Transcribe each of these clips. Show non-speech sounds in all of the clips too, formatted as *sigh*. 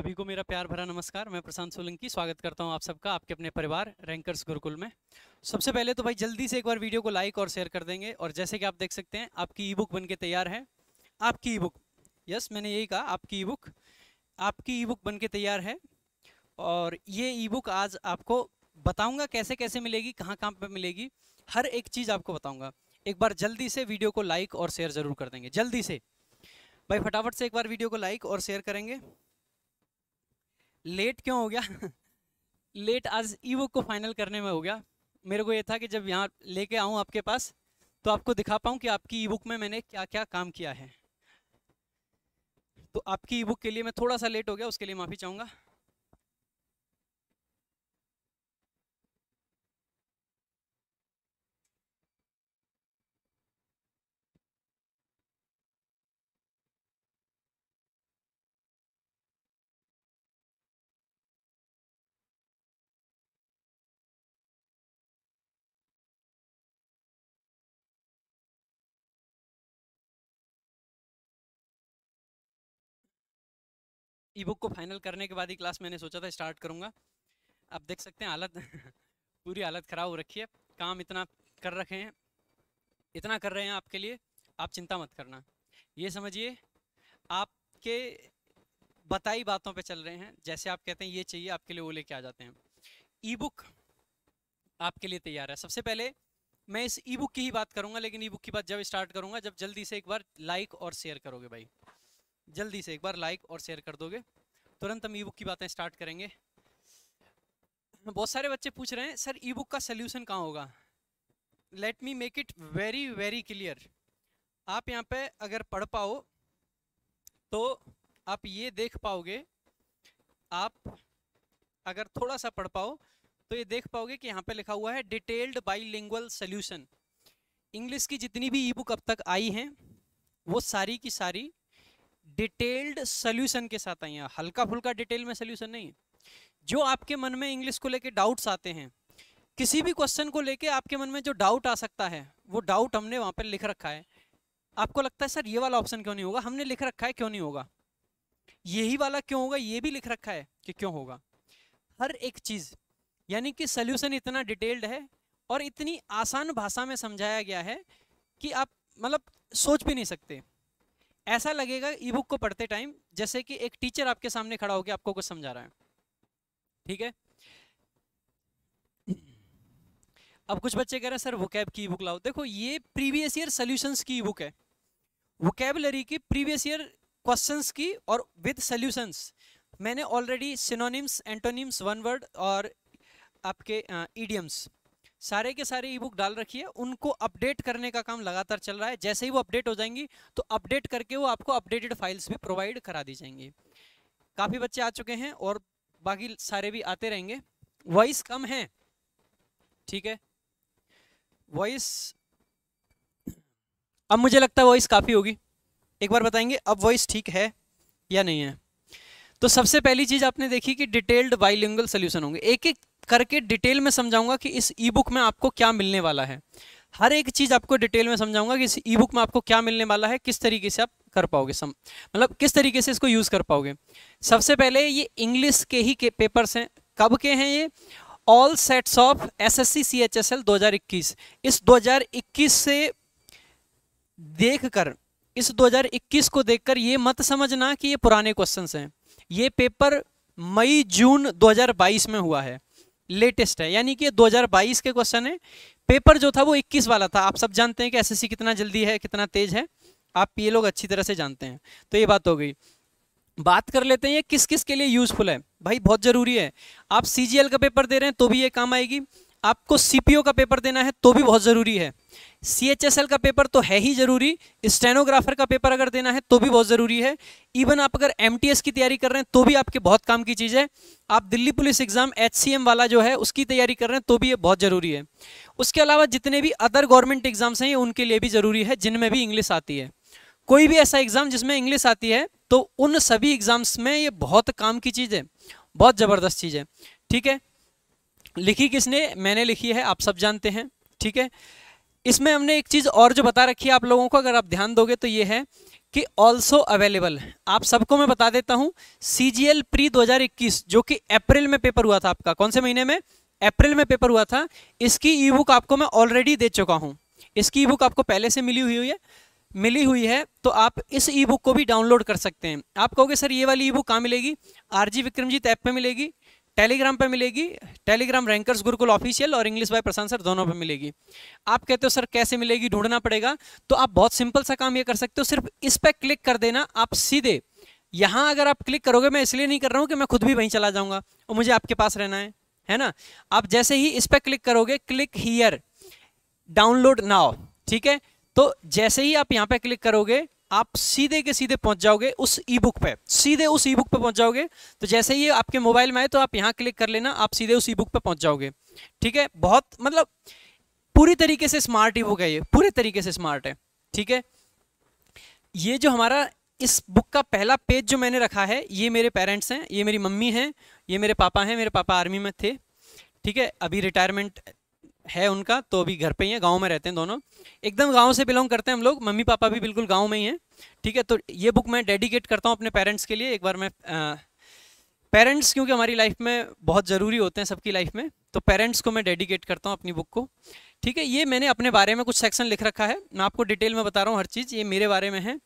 सभी को मेरा प्यार भरा नमस्कार मैं प्रशांत सोलंकी स्वागत करता हूं आप सबका आपके अपने परिवार रैंकर्स गुरुकुल में सबसे पहले तो भाई जल्दी से एक बार वीडियो को लाइक और शेयर कर देंगे और जैसे कि आप देख सकते हैं आपकी ई बुक बन के तैयार है आपकी ई बुक यस मैंने यही कहा आपकी ई बुक आपकी ई बुक बन के तैयार है और ये ई बुक आज आपको बताऊँगा कैसे कैसे मिलेगी कहाँ कहाँ पर मिलेगी हर एक चीज़ आपको बताऊँगा एक बार जल्दी से वीडियो को लाइक और शेयर ज़रूर कर देंगे जल्दी से भाई फटाफट से एक बार वीडियो को लाइक और शेयर करेंगे लेट क्यों हो गया लेट आज ई बुक को फाइनल करने में हो गया मेरे को ये था कि जब यहाँ लेके आऊँ आपके पास तो आपको दिखा पाऊँ कि आपकी ई बुक में मैंने क्या क्या काम किया है तो आपकी ई बुक के लिए मैं थोड़ा सा लेट हो गया उसके लिए माफ़ी चाहूँगा ई बुक को फाइनल करने के बाद ही क्लास मैंने सोचा था स्टार्ट करूँगा आप देख सकते हैं हालत *laughs* पूरी हालत ख़राब हो रखी है काम इतना कर रखे हैं इतना कर रहे हैं आपके लिए आप चिंता मत करना ये समझिए आपके बताई बातों पे चल रहे हैं जैसे आप कहते हैं ये चाहिए आपके लिए वो लेके आ जाते हैं ई बुक आपके लिए तैयार है सबसे पहले मैं इस ई बुक की ही बात करूंगा लेकिन ई बुक की बात जब स्टार्ट करूंगा जब जल्दी से एक बार लाइक और शेयर करोगे भाई जल्दी से एक बार लाइक और शेयर कर दोगे तुरंत हम ई बुक की बातें स्टार्ट करेंगे बहुत सारे बच्चे पूछ रहे हैं सर ई बुक का सोल्यूशन कहाँ होगा let me make it very very clear आप यहाँ पे अगर पढ़ पाओ तो आप ये देख पाओगे आप अगर थोड़ा सा पढ़ पाओ तो ये देख पाओगे कि यहाँ पे लिखा हुआ है detailed bilingual solution English की जितनी भी ई बुक अब तक आई हैं वो सारी की सारी डिटेल्ड सोल्यूशन के साथ आई हैं हल्का फुल्का डिटेल में सोल्यूशन नहीं जो आपके मन में इंग्लिश को लेकर डाउट्स आते हैं किसी भी क्वेश्चन को लेके आपके मन में जो डाउट आ सकता है वो डाउट हमने वहाँ पर लिख रखा है आपको लगता है सर ये वाला ऑप्शन क्यों नहीं होगा हमने लिख रखा है क्यों नहीं होगा यही वाला क्यों होगा ये भी लिख रखा है कि क्यों होगा हर एक चीज़ यानी कि सोल्यूशन इतना डिटेल्ड है और इतनी आसान भाषा में समझाया गया है कि आप मतलब सोच भी नहीं सकते ऐसा लगेगा ई बुक को पढ़ते टाइम जैसे कि एक टीचर आपके सामने खड़ा होकर आपको कुछ समझा रहा है ठीक है अब कुछ बच्चे कह रहे हैं सर वोकैब की बुक लाओ देखो ये प्रीवियस ईयर सोल्यूशन की बुक है वोकेबलरी की प्रीवियस ईयर क्वेश्चंस की और विद सोल्यूशन मैंने already synonyms antonyms one word और आपके ईडियम्स uh, सारे के सारे ई बुक डाल रखी है उनको अपडेट करने का काम लगातार चल रहा है जैसे ही वो अपडेट हो जाएंगी तो अपडेट करके वो आपको अपडेटेड फाइल्स भी प्रोवाइड करा दी जाएंगी काफ़ी बच्चे आ चुके हैं और बाकी सारे भी आते रहेंगे वॉइस कम है ठीक है वॉइस अब मुझे लगता है वॉइस काफ़ी होगी एक बार बताएंगे अब वॉइस ठीक है या नहीं है तो सबसे पहली चीज़ आपने देखी कि डिटेल्ड बाइलिंगल सोल्यूशन होंगे एक एक करके डिटेल में समझाऊंगा कि इस ई बुक में आपको क्या मिलने वाला है हर एक चीज़ आपको डिटेल में समझाऊंगा कि इस ई बुक में आपको क्या मिलने वाला है किस तरीके से आप कर पाओगे सम मतलब किस तरीके से इसको यूज़ कर पाओगे सबसे पहले ये इंग्लिश के ही के पेपर्स हैं कब के हैं ये all sets of S S C C H S L दो हज़ार इक्कीस इस दो हज़ार इक्कीस से देख कर इस दो हजार इक्कीस को देख कर ये मत समझना कि ये पुराने क्वेश्चन हैं ये पेपर मई जून 2022 में हुआ है लेटेस्ट है यानी कि 2022 के क्वेश्चन है पेपर जो था वो 21 वाला था आप सब जानते हैं कि एसएससी कितना जल्दी है कितना तेज है आप ये लोग अच्छी तरह से जानते हैं तो ये बात हो गई बात कर लेते हैं ये किस किस के लिए यूजफुल है भाई बहुत ज़रूरी है आप सी का पेपर दे रहे हैं तो भी ये काम आएगी आपको सीपीओ का पेपर देना है तो भी बहुत ज़रूरी है सीएचएसएल का पेपर तो है ही ज़रूरी स्टेनोग्राफर का पेपर अगर देना है तो भी बहुत ज़रूरी है इवन आप अगर एमटीएस की तैयारी कर रहे हैं तो भी आपके बहुत काम की चीज़ है आप दिल्ली पुलिस एग्जाम एचसीएम वाला जो है उसकी तैयारी कर रहे हैं तो भी ये बहुत ज़रूरी है उसके अलावा जितने भी अदर गवर्नमेंट एग्जाम्स हैं ये उनके लिए भी ज़रूरी है जिनमें भी इंग्लिश आती है कोई भी ऐसा एग्ज़ाम जिसमें इंग्लिश आती है तो उन सभी एग्ज़ाम्स में ये बहुत काम की चीज़ है बहुत ज़बरदस्त चीज़ है ठीक है लिखी किसने मैंने लिखी है आप सब जानते हैं ठीक है इसमें हमने एक चीज़ और जो बता रखी है आप लोगों को अगर आप ध्यान दोगे तो ये है कि ऑल्सो अवेलेबल आप सबको मैं बता देता हूँ सी जी एल प्री दो जो कि अप्रैल में पेपर हुआ था आपका कौन से महीने में अप्रैल में पेपर हुआ था इसकी ई बुक आपको मैं ऑलरेडी दे चुका हूँ इसकी ई बुक आपको पहले से मिली हुई है मिली हुई है तो आप इस ई बुक को भी डाउनलोड कर सकते हैं आप कहोगे सर ये वाली ई बुक कहाँ मिलेगी आर जी विक्रमजीत ऐप पर मिलेगी टेलीग्राम पे मिलेगी टेलीग्राम रैंकर्स गुरुकुल ऑफिशियल और इंग्लिश बाय प्रशांत सर दोनों पे मिलेगी आप कहते हो सर कैसे मिलेगी ढूंढना पड़ेगा तो आप बहुत सिंपल सा काम ये कर सकते हो सिर्फ इस पर क्लिक कर देना आप सीधे यहाँ अगर आप क्लिक करोगे मैं इसलिए नहीं कर रहा हूँ कि मैं खुद भी वहीं चला जाऊँगा और मुझे आपके पास रहना है है ना आप जैसे ही इस पर क्लिक करोगे क्लिक हीयर डाउनलोड नाव ठीक है तो जैसे ही आप यहाँ पर क्लिक करोगे आप सीधे के सीधे पहुंच जाओगे उस ई बुक पर सीधे उस ई बुक पर पहुंच जाओगे तो जैसे ही आपके मोबाइल में आए तो आप यहाँ क्लिक कर लेना आप सीधे उस ई बुक पर पहुंच जाओगे ठीक है बहुत मतलब पूरी तरीके से स्मार्ट ई बुक है ये पूरे तरीके से स्मार्ट है ठीक है ये जो हमारा इस बुक का पहला पेज जो मैंने रखा है ये मेरे पेरेंट्स हैं ये मेरी मम्मी हैं ये मेरे पापा हैं मेरे पापा आर्मी में थे ठीक है अभी रिटायरमेंट है उनका तो अभी घर पे ही है गांव में रहते हैं दोनों एकदम गांव से बिलोंग करते हैं हम लोग मम्मी पापा भी बिल्कुल गांव में ही हैं ठीक है तो ये बुक मैं डेडिकेट करता हूँ अपने पेरेंट्स के लिए एक बार मैं आ, पेरेंट्स क्योंकि हमारी लाइफ में बहुत ज़रूरी होते हैं सबकी लाइफ में तो पेरेंट्स को मैं डेडिकेट करता हूँ अपनी बुक को ठीक है ये मैंने अपने बारे में कुछ सेक्शन लिख रखा है मैं आपको डिटेल में बता रहा हूँ हर चीज़ ये मेरे बारे में है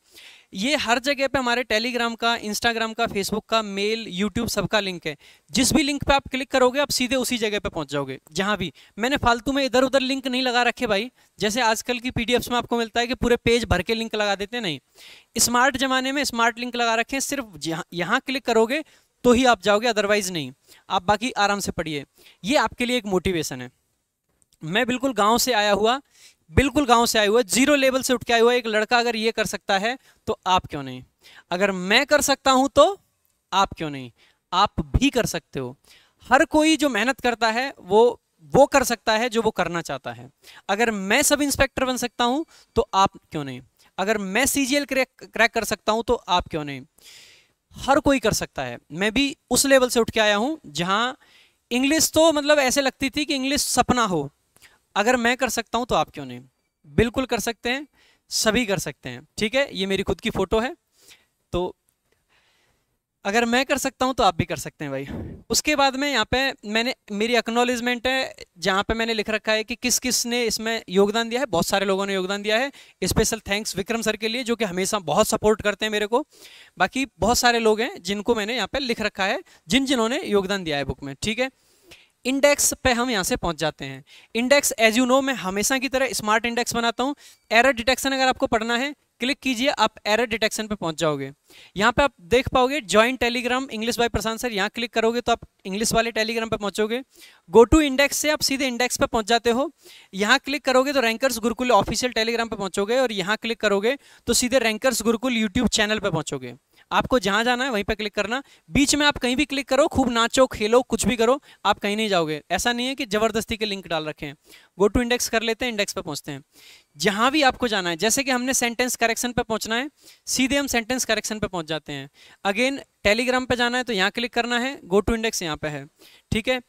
ये हर जगह पे हमारे टेलीग्राम का इंस्टाग्राम का फेसबुक का मेल यूट्यूब सबका लिंक है जिस भी लिंक पे आप क्लिक करोगे आप सीधे उसी जगह पे पहुंच जाओगे जहाँ भी मैंने फालतू में इधर उधर लिंक नहीं लगा रखे भाई जैसे आजकल की पी में आपको मिलता है कि पूरे पेज भर के लिंक लगा देते नहीं स्मार्ट जमाने में स्मार्ट लिंक लगा रखे सिर्फ यहाँ क्लिक करोगे तो ही आप जाओगे अदरवाइज नहीं आप बाकी आराम से पढ़िए ये आपके लिए एक मोटिवेशन है मैं बिल्कुल गांव से आया हुआ बिल्कुल गांव से आया हुआ जीरो लेवल से उठ के आया हुआ एक लड़का अगर ये कर सकता है तो आप क्यों नहीं अगर मैं कर सकता हूं तो आप क्यों नहीं आप भी कर सकते हो हर कोई जो मेहनत करता है वो वो कर सकता है जो वो करना चाहता है अगर मैं सब इंस्पेक्टर बन सकता हूं तो आप क्यों नहीं अगर मैं सीजीएल क्रैक क्रैक कर सकता हूं तो आप क्यों नहीं हर कोई कर सकता है मैं भी उस लेवल से उठ के आया हूँ जहाँ इंग्लिश तो मतलब ऐसे लगती थी कि इंग्लिश सपना हो अगर मैं कर सकता हूँ तो आप क्यों नहीं बिल्कुल कर सकते हैं सभी कर सकते हैं ठीक है ये मेरी खुद की फ़ोटो है तो अगर मैं कर सकता हूँ तो आप भी कर सकते हैं भाई उसके बाद में यहाँ पे मैंने मेरी एक्नोलिजमेंट है जहाँ पे मैंने लिख रखा है कि किस किस ने इसमें योगदान दिया है बहुत सारे लोगों ने योगदान दिया है स्पेशल थैंक्स विक्रम सर के लिए जो कि हमेशा बहुत सपोर्ट करते हैं मेरे को बाकी बहुत सारे लोग हैं जिनको मैंने यहाँ पे लिख रखा है जिन जिन्होंने योगदान दिया है बुक में ठीक है इंडेक्स पे हम यहाँ से पहुँच जाते हैं इंडेक्स एज यू नो मैं हमेशा की तरह स्मार्ट इंडेक्स बनाता हूँ एरर डिटेक्शन अगर आपको पढ़ना है क्लिक कीजिए आप एरर डिटेक्शन पे पहुंच जाओगे यहाँ पे आप देख पाओगे join Telegram English by Prashant sir यहाँ क्लिक करोगे तो आप इंग्लिश वाले टेलीग्राम पे पहुंचोगे गो टू इंडेक्स से आप सीधे इंडेक्स पे पहुंच जाते हो यहाँ क्लिक करोगे तो रैंकर्स गुरुकुल ऑफिशियल टेलीग्राम पे पहुंचोगे और यहाँ क्लिक करोगे तो सीधे रैंकर्स गुरुकुल यूट्यूब चैनल पर पहुंचोगे आपको जहां जाना है वहीं पर क्लिक करना बीच में आप कहीं भी क्लिक करो खूब नाचो खेलो कुछ भी करो आप कहीं नहीं जाओगे ऐसा नहीं है कि ज़बरदस्ती के लिंक डाल रखे हैं गो टू इंडेक्स कर लेते हैं इंडेक्स पर पहुंचते हैं जहां भी आपको जाना है जैसे कि हमने सेंटेंस करेक्शन पर पहुंचना है सीधे हम सेंटेंस करेक्शन पर पहुंच जाते हैं अगेन टेलीग्राम पर जाना है तो यहाँ क्लिक करना है गो टू इंडेक्स यहाँ पर है ठीक है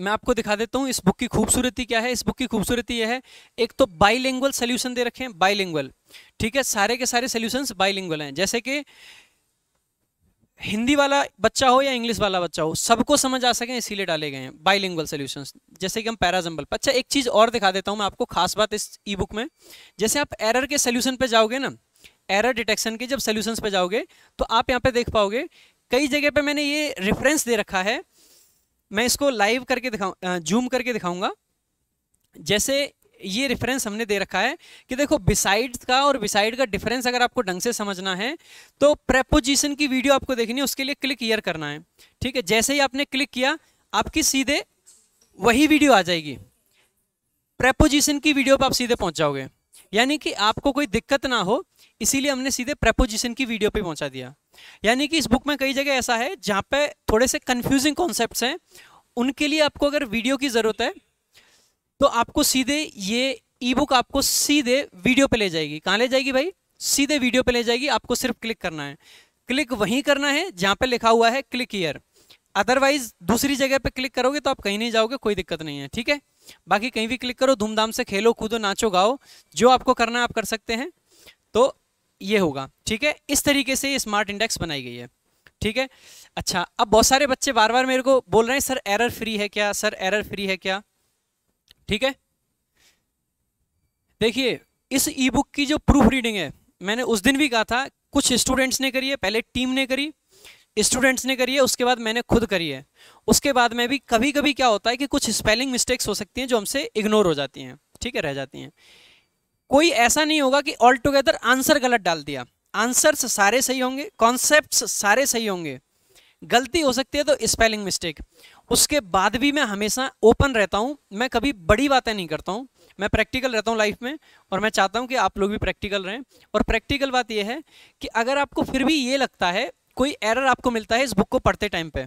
मैं आपको दिखा देता हूँ इस बुक की खूबसूरती क्या है इस बुक की खूबसूरती यह है एक तो बाईलिंगुअल सोल्यूशन दे रखे हैं बाईलिंगुअल ठीक है सारे के सारे सोल्यूशन बाईलिंगुअल हैं जैसे कि हिंदी वाला बच्चा हो या इंग्लिश वाला बच्चा हो सबको समझ आ सके इसीलिए डाले गए हैं बाईलिंगुअल सोल्यूशन जैसे कि हम पैराजम्बल अच्छा एक चीज़ और दिखा देता हूँ मैं आपको खास बात इस ई बुक में जैसे आप एरर के सोल्यूशन पर जाओगे ना एरर डिटेक्शन के जब सोल्यूशन पे जाओगे तो आप यहाँ पे देख पाओगे कई जगह पे मैंने ये रेफरेंस दे रखा है मैं इसको लाइव करके दिखाऊ जूम करके दिखाऊंगा जैसे ये रेफरेंस हमने दे रखा है कि देखो बिसाइड का और बिसाइड का डिफरेंस अगर आपको ढंग से समझना है तो प्रेपोजिशन की वीडियो आपको देखनी है उसके लिए क्लिक ईयर करना है ठीक है जैसे ही आपने क्लिक किया आपकी सीधे वही वीडियो आ जाएगी प्रेपोजिशन की वीडियो पर आप सीधे पहुंच जाओगे यानी कि आपको कोई दिक्कत ना हो इसीलिए हमने सीधे प्रपोजिशन की वीडियो पे पहुंचा दिया यानी कि इस बुक में कई जगह ऐसा है जहाँ पे थोड़े से कन्फ्यूजिंग कॉन्सेप्ट हैं उनके लिए आपको अगर वीडियो की ज़रूरत है तो आपको सीधे ये ई बुक आपको सीधे वीडियो पर ले जाएगी कहाँ ले जाएगी भाई सीधे वीडियो पर ले जाएगी आपको सिर्फ क्लिक करना है क्लिक वहीं करना है जहाँ पर लिखा हुआ है क्लिक ईयर अदरवाइज दूसरी जगह पे क्लिक करोगे तो आप कहीं नहीं जाओगे कोई दिक्कत नहीं है ठीक है बाकी कहीं भी क्लिक करो धूमधाम से खेलो कूदो नाचो गाओ जो आपको करना है आप कर सकते हैं तो ये होगा ठीक है इस तरीके से ये स्मार्ट इंडेक्स बनाई गई है ठीक है अच्छा अब बहुत सारे बच्चे बार बार मेरे को बोल रहे हैं सर एरर फ्री है क्या सर एरर फ्री है क्या ठीक है देखिए इस ई बुक की जो प्रूफ रीडिंग है मैंने उस दिन भी कहा था कुछ स्टूडेंट्स ने करी है पहले टीम ने करी स्टूडेंट्स ने करी है उसके बाद मैंने खुद करी है उसके बाद में भी कभी कभी क्या होता है कि कुछ स्पेलिंग मिस्टेक्स हो सकती हैं जो हमसे इग्नोर हो जाती हैं ठीक है रह जाती हैं कोई ऐसा नहीं होगा कि ऑल टुगेदर आंसर गलत डाल दिया आंसर्स सारे सही होंगे कॉन्सेप्ट्स सारे सही होंगे गलती हो सकती है तो स्पेलिंग मिस्टेक उसके बाद भी मैं हमेशा ओपन रहता हूँ मैं कभी बड़ी बातें नहीं करता हूँ मैं प्रैक्टिकल रहता हूँ लाइफ में और मैं चाहता हूँ कि आप लोग भी प्रैक्टिकल रहें और प्रैक्टिकल बात यह है कि अगर आपको फिर भी ये लगता है कोई एरर आपको मिलता है इस बुक को पढ़ते टाइम पे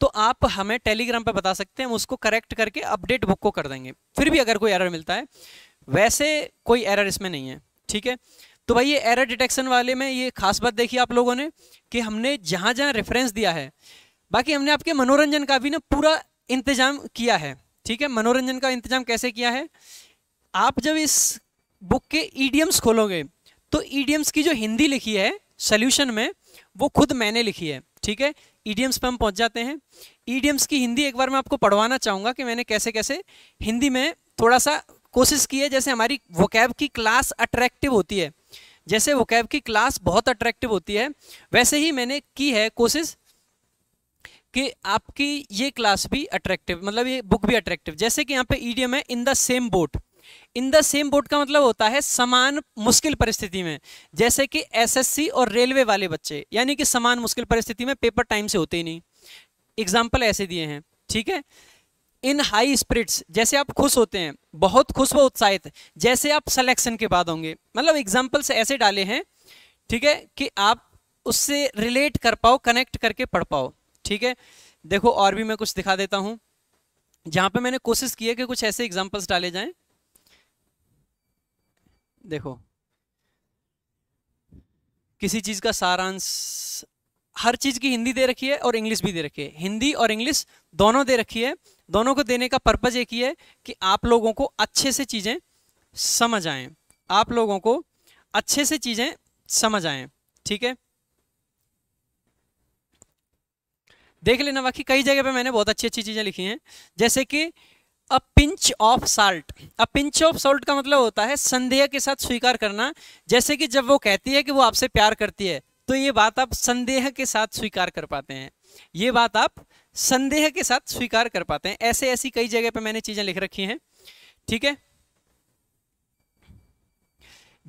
तो आप हमें टेलीग्राम पे बता सकते हैं हम उसको करेक्ट करके अपडेट बुक को कर देंगे फिर भी अगर कोई एरर मिलता है वैसे कोई एरर इसमें नहीं है ठीक है तो भाई ये एरर डिटेक्शन वाले में ये खास बात देखी आप लोगों ने कि हमने जहाँ जहाँ रेफरेंस दिया है बाकी हमने आपके मनोरंजन का भी ना पूरा इंतजाम किया है ठीक है मनोरंजन का इंतजाम कैसे किया है आप जब इस बुक के ईडियम्स खोलोगे तो ईडियम्स की जो हिंदी लिखी है सोल्यूशन में वो खुद मैंने लिखी है ठीक है ईडियम्स पर हम पहुंच जाते हैं ईडियम्स की हिंदी एक बार मैं आपको पढ़वाना चाहूँगा कि मैंने कैसे कैसे हिंदी में थोड़ा सा कोशिश की है जैसे हमारी वोकैब की क्लास अट्रैक्टिव होती है जैसे वोकैब की क्लास बहुत अट्रैक्टिव होती है वैसे ही मैंने की है कोशिश कि आपकी ये क्लास भी अट्रैक्टिव मतलब ये बुक भी अट्रैक्टिव जैसे कि यहाँ पे ईडीएम है in the same boat in the same boat का मतलब होता है समान मुश्किल परिस्थिति में जैसे कि एसएससी और रेलवे वाले बच्चे यानी कि समान मुश्किल परिस्थिति में पेपर टाइम से होते ही नहीं एग्जाम्पल ऐसे दिए हैं ठीक है इन हाई स्पिरिट्स जैसे आप खुश होते हैं बहुत खुश व उत्साहित जैसे आप सिलेक्शन के बाद होंगे मतलब एग्जाम्पल्स ऐसे डाले हैं ठीक है कि आप उससे रिलेट कर पाओ कनेक्ट करके पढ़ पाओ ठीक है देखो और भी मैं कुछ दिखा देता हूँ जहाँ पे मैंने कोशिश की है कि कुछ ऐसे एग्जाम्पल्स डाले जाएं देखो किसी चीज़ का सारांश हर चीज़ की हिंदी दे रखी है और इंग्लिश भी दे रखी है हिंदी और इंग्लिश दोनों दे रखी है दोनों को देने का पर्पज़ एक ही है कि आप लोगों को अच्छे से चीज़ें समझ आएँ आप लोगों को अच्छे से चीज़ें समझ आएँ ठीक है देख लेना बाकी कई जगह पे मैंने बहुत अच्छी अच्छी चीज़ें लिखी हैं जैसे कि a pinch of salt a pinch of salt का मतलब होता है संदेह के साथ स्वीकार करना जैसे कि जब वो कहती है कि वो आपसे प्यार करती है तो ये बात आप संदेह के साथ स्वीकार कर पाते हैं ये बात आप संदेह के साथ स्वीकार कर पाते हैं ऐसे ऐसी कई जगह पर मैंने चीजें लिख रखी हैं ठीक है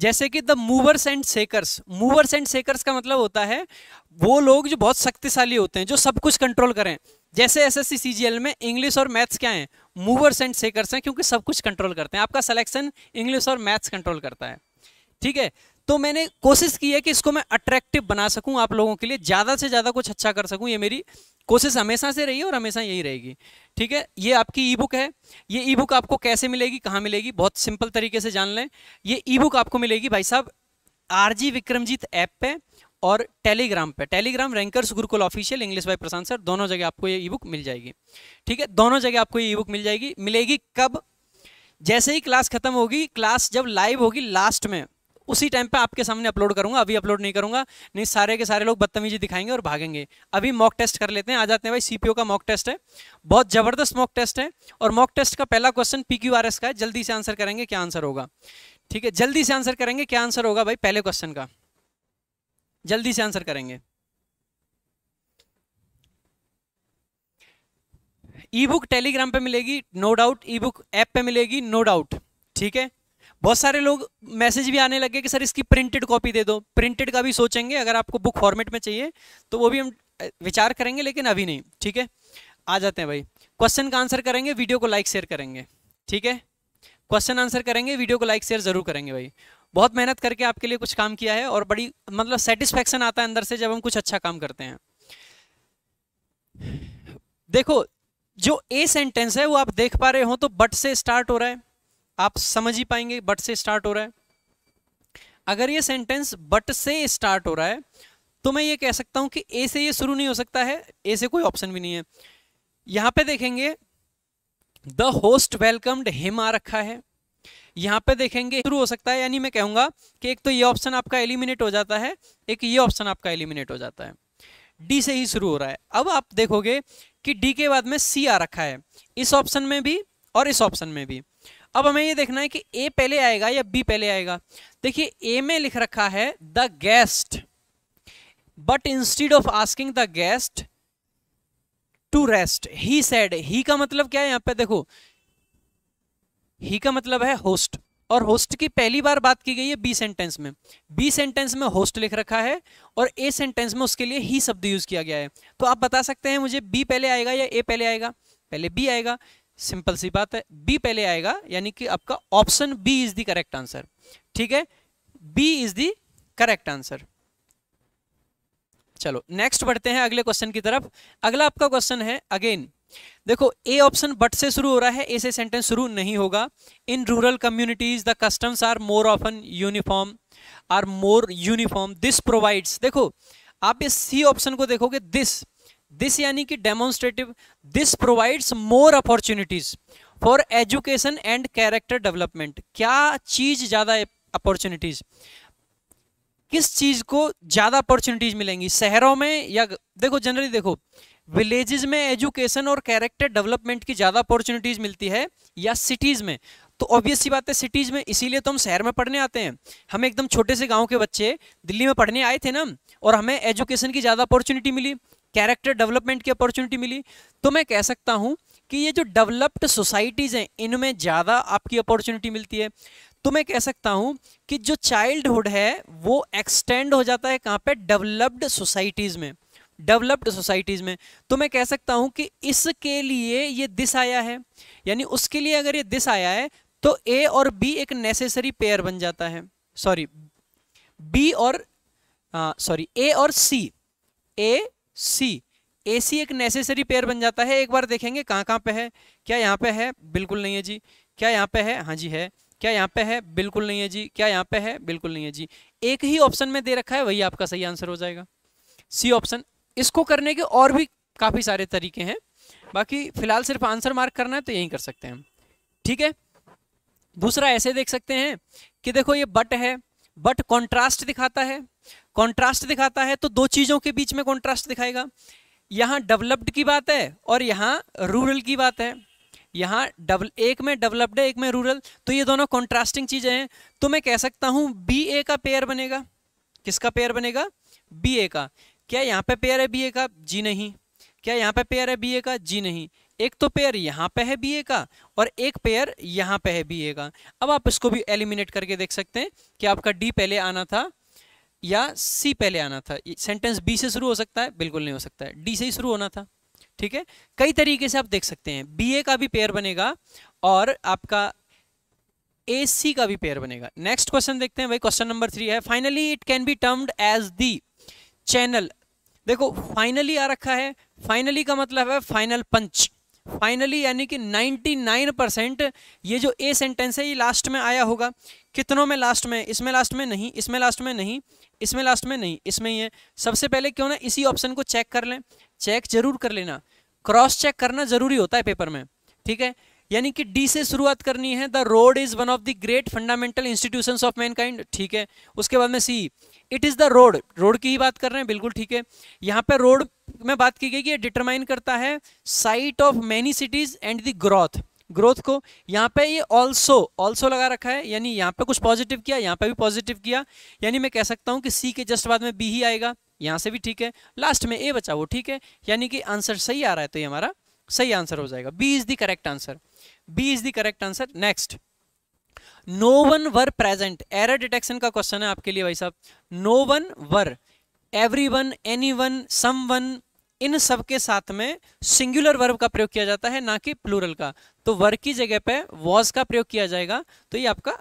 जैसे कि the movers and shakers movers and shakers का मतलब होता है वो लोग जो बहुत शक्तिशाली होते हैं जो सब कुछ कंट्रोल करें जैसे एसएससी सीजीएल में इंग्लिश और मैथ्स क्या है मूवर्स एंड सेकर्स हैं क्योंकि सब कुछ कंट्रोल करते हैं आपका सिलेक्शन इंग्लिश और मैथ्स कंट्रोल करता है ठीक है तो मैंने कोशिश की है कि इसको मैं अट्रैक्टिव बना सकूं आप लोगों के लिए ज़्यादा से ज़्यादा कुछ अच्छा कर सकूं ये मेरी कोशिश हमेशा से रही है और हमेशा यही रहेगी ठीक है ये आपकी ई बुक है ये ई बुक आपको कैसे मिलेगी कहाँ मिलेगी बहुत सिंपल तरीके से जान लें ये ई बुक आपको मिलेगी भाई साहब आर जी विक्रमजीत ऐप पे और टेलीग्राम पे Telegram rankers Gurukul official English by Prashant sir दोनों जगह आपको ये ई बुक मिल जाएगी ठीक है दोनों जगह आपको ये ई बुक मिल जाएगी मिलेगी कब जैसे ही क्लास खत्म होगी क्लास जब लाइव होगी लास्ट में उसी टाइम पे आपके सामने अपलोड करूंगा अभी अपलोड नहीं करूंगा नहीं सारे के सारे लोग बदतमीजी दिखाएंगे और भागेंगे अभी मॉक टेस्ट कर लेते हैं आ जाते हैं भाई सीपीओ का मॉक टेस्ट है बहुत ज़बरदस्त मॉक टेस्ट है और मॉक टेस्ट का पहला क्वेश्चन पी का है जल्दी से आंसर करेंगे क्या आंसर होगा ठीक है जल्दी से आंसर करेंगे क्या आंसर होगा भाई पहले क्वेश्चन का जल्दी से आंसर करेंगे ई बुक टेलीग्राम पे मिलेगी no doubt ebook app पे मिलेगी नो डाउट ठीक है बहुत सारे लोग मैसेज भी आने लगे कि सर इसकी प्रिंटेड कॉपी दे दो प्रिंटेड का भी सोचेंगे अगर आपको बुक फॉर्मेट में चाहिए तो वो भी हम विचार करेंगे लेकिन अभी नहीं ठीक है आ जाते हैं भाई क्वेश्चन का आंसर करेंगे वीडियो को लाइक शेयर करेंगे ठीक है क्वेश्चन आंसर करेंगे वीडियो को लाइक शेयर जरूर करेंगे भाई बहुत मेहनत करके आपके लिए कुछ काम किया है और बड़ी मतलब सेटिस्फेक्शन आता है अंदर से जब हम कुछ अच्छा काम करते हैं देखो जो ए सेंटेंस है वो आप देख पा रहे हो तो बट से स्टार्ट हो रहा है आप समझ ही पाएंगे बट से स्टार्ट हो रहा है अगर ये सेंटेंस बट से स्टार्ट हो रहा है तो मैं ये कह सकता हूं कि ए से ये शुरू नहीं हो सकता है ए से कोई ऑप्शन भी नहीं है यहां पे देखेंगे द होस्ट वेलकम्ड हिम आ रखा है यहां पे देखेंगे शुरू हो सकता है यानी मैं कहूंगा कि एक तो ये ऑप्शन आपका एलिमिनेट हो जाता है एक ये ऑप्शन आपका एलिमिनेट हो जाता है डी से ही शुरू हो रहा है अब आप देखोगे कि डी के बाद में सी आ रखा है इस ऑप्शन में भी और इस ऑप्शन में भी अब हमें ये देखना है कि ए पहले आएगा या बी पहले आएगा देखिए ए में लिख रखा है the guest but instead of asking the guest to rest he said he का मतलब क्या है यहां पे देखो ही का मतलब है होस्ट और होस्ट की पहली बार बात की गई है बी सेंटेंस में बी सेंटेंस में होस्ट लिख रखा है और ए सेंटेंस में उसके लिए ही शब्द यूज किया गया है तो आप बता सकते हैं मुझे बी पहले आएगा या ए पहले आएगा पहले बी आएगा सिंपल सी बात है बी पहले आएगा यानी कि आपका option B is the correct answer ठीक है B is the correct answer चलो नेक्स्ट बढ़ते हैं अगले क्वेश्चन की तरफ अगला आपका क्वेश्चन है अगेन देखो ए ऑप्शन बट से शुरू हो रहा है ए से सेंटेंस शुरू नहीं होगा in rural communities the customs are more often uniform are more uniform this provides देखो आप इस सी ऑप्शन को देखोगे दिस दिस यानी कि demonstrative this provides more opportunities for education and character development क्या चीज ज़्यादा अपॉर्चुनिटीज किस चीज़ को ज़्यादा अपॉर्चुनिटीज मिलेंगी शहरों में या देखो जनरली देखो विलेजेस में एजुकेशन और कैरेक्टर डेवलपमेंट की ज़्यादा अपॉर्चुनिटीज़ मिलती है या सिटीज़ में तो ऑब्वियस सी बात है सिटीज़ में इसीलिए तो हम शहर में पढ़ने आते हैं हम एकदम छोटे से गांव के बच्चे दिल्ली में पढ़ने आए थे ना और हमें एजुकेशन की ज़्यादा अपॉर्चुनिटी मिली कैरेक्टर डेवलपमेंट की अपॉर्चुनिटी मिली तो मैं कह सकता हूँ कि ये जो डेवलप्ड सोसाइटीज़ हैं इनमें ज़्यादा आपकी अपॉर्चुनिटी मिलती है तो मैं कह सकता हूँ कि जो चाइल्डहुड है वो एक्सटेंड हो जाता है कहाँ पे डेवलप्ड सोसाइटीज़ में डेवलप्ड सोसाइटीज़ में तो मैं कह सकता हूँ कि इसके लिए ये दिस आया है यानी उसके लिए अगर ये दिस आया है तो ए और बी एक नेसेसरी पेयर बन जाता है सॉरी बी और सॉरी हाँ, ए और सी ए सी ए सी एक नेसेसरी पेयर बन जाता है एक बार देखेंगे कहाँ कहाँ पे है क्या यहाँ पे है बिल्कुल नहीं है जी क्या यहाँ पे है हाँ जी है क्या यहाँ पे है बिल्कुल नहीं है जी क्या यहाँ पे है बिल्कुल नहीं है जी एक ही ऑप्शन में दे रखा है वही आपका सही आंसर हो जाएगा सी ऑप्शन इसको करने के और भी काफ़ी सारे तरीके हैं बाकी फिलहाल सिर्फ आंसर मार्क करना है तो यही कर सकते हैं ठीक है दूसरा ऐसे देख सकते हैं कि देखो ये बट है बट कॉन्ट्रास्ट दिखाता है कॉन्ट्रास्ट दिखाता है तो दो चीज़ों के बीच में कॉन्ट्रास्ट दिखाएगा यहाँ डेवलप्ड की बात है और यहाँ रूरल की बात है यहाँ डबल एक में डेवलप्ड है एक में रूरल तो ये दोनों कॉन्ट्रास्टिंग चीज़ें हैं तो मैं कह सकता हूँ बी ए का पेयर बनेगा किसका पेयर बनेगा बी ए का क्या यहाँ पे पेयर है बी ए का जी नहीं क्या यहाँ पे पेयर है बी ए का जी नहीं एक तो पेयर यहाँ पे है बी का और एक पेयर यहाँ पे है बी का अब आप इसको भी एलिमिनेट करके देख सकते हैं कि आपका डी पहले आना था या सी पहले आना था सेंटेंस बी से शुरू हो सकता है बिल्कुल नहीं हो सकता है डी से ही शुरू होना था ठीक है कई तरीके से आप देख सकते हैं बी का भी पेयर बनेगा और आपका ए सी का भी पेयर बनेगा नेक्स्ट क्वेश्चन देखते हैं भाई क्वेश्चन नंबर थ्री है finally it can be termed as the channel देखो फाइनली आ रखा है फाइनली का मतलब है फाइनल पंच फाइनली यानी कि 99 परसेंट ये जो ए सेंटेंस है ये लास्ट में आया होगा कितनों में लास्ट में इसमें लास्ट में नहीं इसमें लास्ट में नहीं इसमें लास्ट में नहीं इसमें ही है सबसे पहले क्यों ना इसी ऑप्शन को चेक कर लें चेक जरूर कर लेना क्रॉस चेक करना ज़रूरी होता है पेपर में ठीक है यानी कि डी से शुरुआत करनी है the road is one of the great fundamental institutions of mankind ठीक है उसके बाद में see it is the road road की ही बात कर रहे हैं बिल्कुल ठीक है यहाँ पे रोड में बात की गई कि डिटरमाइन करता है site of many cities and the growth growth को यहाँ पे ये ऑल्सो ऑल्सो लगा रखा है यानी यहाँ पे कुछ पॉजिटिव किया यहाँ पे भी पॉजिटिव किया यानी मैं कह सकता हूँ कि सी के जस्ट बाद में बी ही आएगा यहाँ से भी ठीक है लास्ट में ए बचा वो ठीक है यानी कि आंसर सही आ रहा है तो ये हमारा सही आंसर हो जाएगा B is the correct answer B is the correct answer next no one were present error detection का क्वेश्चन है आपके लिए भाई साहब no one were everyone anyone someone इन सब के साथ में सिंगुलर वर्ब का प्रयोग किया जाता है ना कि प्लूरल का तो वर्ग की जगह पे वॉज का प्रयोग किया जाएगा तो ये आपका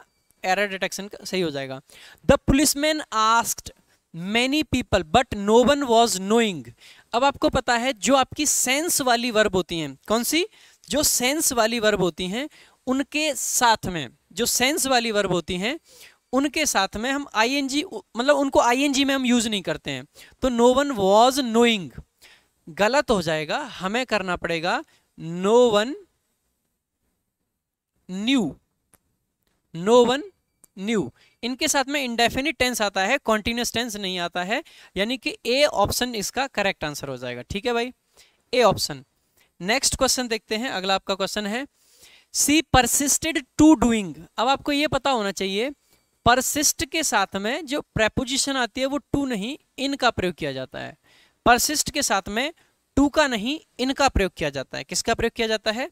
एरर डिटेक्शन सही हो जाएगा the policeman asked many people but no one was knowing अब आपको पता है जो आपकी सेंस वाली वर्ब होती हैं कौन सी जो सेंस वाली वर्ब होती हैं उनके साथ में जो सेंस वाली वर्ब होती हैं उनके साथ में हम आई मतलब उनको आई में हम यूज़ नहीं करते हैं तो नो वन वॉज नोइंग गलत हो जाएगा हमें करना पड़ेगा no one knew no one knew इनके साथ में इंडेफिनिट टेंस आता है कॉन्टिन्यूस टेंस नहीं आता है यानी कि ए ऑप्शन इसका करेक्ट आंसर हो जाएगा ठीक है भाई ए ऑप्शन नेक्स्ट क्वेश्चन देखते हैं अगला आपका क्वेश्चन है सी परसिस्टेड टू डूइंग अब आपको यह पता होना चाहिए परसिस्ट के साथ में जो प्रेपोजिशन आती है वो टू नहीं इन का प्रयोग किया जाता है परसिस्ट के साथ में टू का नहीं इनका प्रयोग किया जाता है किसका प्रयोग किया जाता है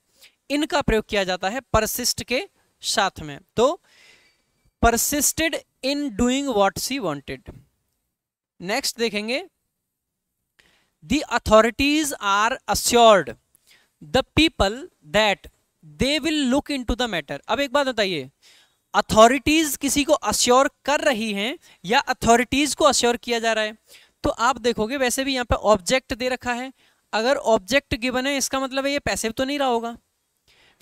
इनका प्रयोग किया जाता है परसिस्ट के साथ में तो persisted in doing what she wanted next देखेंगे authorities are assured the people that they will look into the matter अब एक बात बताइए अथॉरिटीज किसी को अश्योर कर रही हैं या अथॉरिटीज को अश्योर किया जा रहा है तो आप देखोगे वैसे भी यहाँ पे ऑब्जेक्ट दे रखा है अगर ऑब्जेक्ट गिवन है इसका मतलब है ये पैसे तो नहीं रहा होगा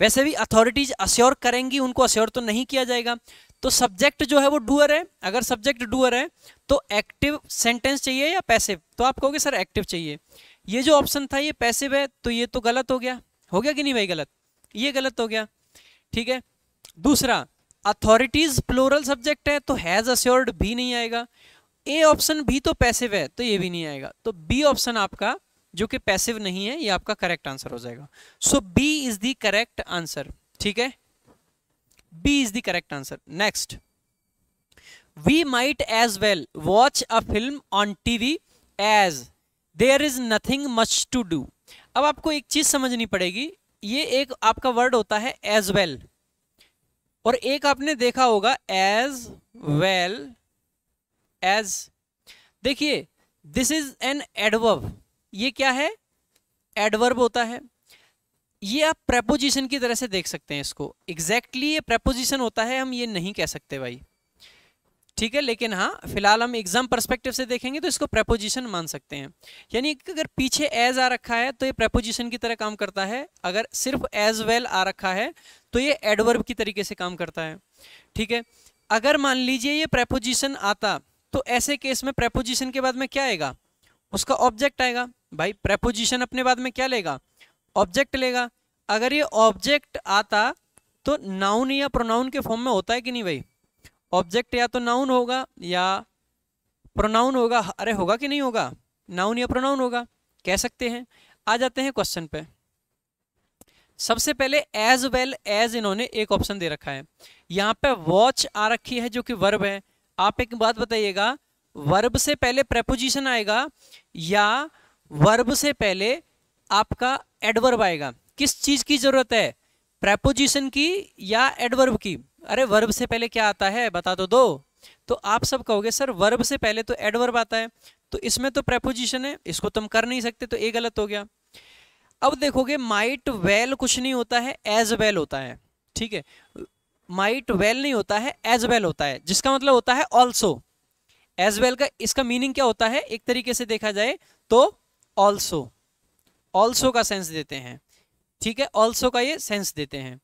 वैसे भी अथॉरिटीज अश्योर करेंगी उनको अश्योर तो नहीं किया जाएगा तो सब्जेक्ट जो है वो डूअर है अगर सब्जेक्ट डूअर है तो एक्टिव सेंटेंस चाहिए या पैसिव तो आप कहोगे सर एक्टिव चाहिए ये जो ऑप्शन था ये पैसिव है तो ये तो गलत हो गया हो गया कि नहीं भाई गलत ये गलत हो गया ठीक है दूसरा अथॉरिटीज प्लोरल सब्जेक्ट है तो हैज़ अश्योर्ड भी नहीं आएगा ए ऑप्शन भी तो पैसिव है तो ये भी नहीं आएगा तो बी ऑप्शन आपका जो कि पैसिव नहीं है ये आपका करेक्ट आंसर हो जाएगा so B is the correct answer ठीक है B is the correct answer next we might as well watch a film on TV as there is nothing much to do अब आपको एक चीज समझनी पड़ेगी ये एक आपका वर्ड होता है एज वेल well. और एक आपने देखा होगा एज वेल well, एज देखिए दिस इज एन एडवर्ब ये क्या है एडवर्ब होता है ये आप प्रेपोजिशन की तरह से देख सकते हैं इसको एग्जैक्टली exactly ये प्रेपोजिशन होता है हम ये नहीं कह सकते भाई ठीक है लेकिन हाँ फिलहाल हम एग्जाम परस्पेक्टिव से देखेंगे तो इसको प्रेपोजिशन मान सकते हैं यानी अगर पीछे एज आ रखा है तो ये प्रेपोजिशन की तरह काम करता है अगर सिर्फ एज वेल well आ रखा है तो ये एडवर्ब की तरीके से काम करता है ठीक है अगर मान लीजिए ये प्रेपोजिशन आता तो ऐसे केस में प्रेपोजिशन के बाद में क्या आएगा उसका ऑब्जेक्ट आएगा भाई प्रेपोजिशन अपने बाद में क्या लेगा ऑब्जेक्ट लेगा अगर ये ऑब्जेक्ट आता तो नाउन या प्रोनाउन के फॉर्म में होता है कि नहीं भाई ऑब्जेक्ट या तो नाउन होगा या प्रोनाउन होगा अरे होगा कि नहीं होगा नाउन या प्रोनाउन होगा कह सकते हैं आ जाते हैं क्वेश्चन पे सबसे पहले एज वेल एज इन्होंने एक ऑप्शन दे रखा है यहाँ पे वॉच आ रखी है जो कि वर्ब है आप एक बात बताइएगा वर्ब से पहले प्रेपोजिशन आएगा या वर्ब से पहले आपका एडवर्ब आएगा किस चीज की जरूरत है प्रेपोजिशन की या एडवर्ब की अरे वर्ब से पहले क्या आता है बता दो तो दो तो आप सब कहोगे सर वर्ब से पहले तो एडवर्ब आता है तो इसमें तो प्रेपोजिशन है इसको तुम तो कर नहीं सकते तो ये गलत हो गया अब देखोगे माइट वेल कुछ नहीं होता है एज वेल होता है ठीक है माइट वेल नहीं होता है एज वेल well होता है जिसका मतलब होता है ऑल्सो एज वेल का इसका मीनिंग क्या होता है एक तरीके से देखा जाए तो ऑल्सो ऑल्सो का सेंस देते हैं ठीक है ऑल्सो का ये सेंस देते हैं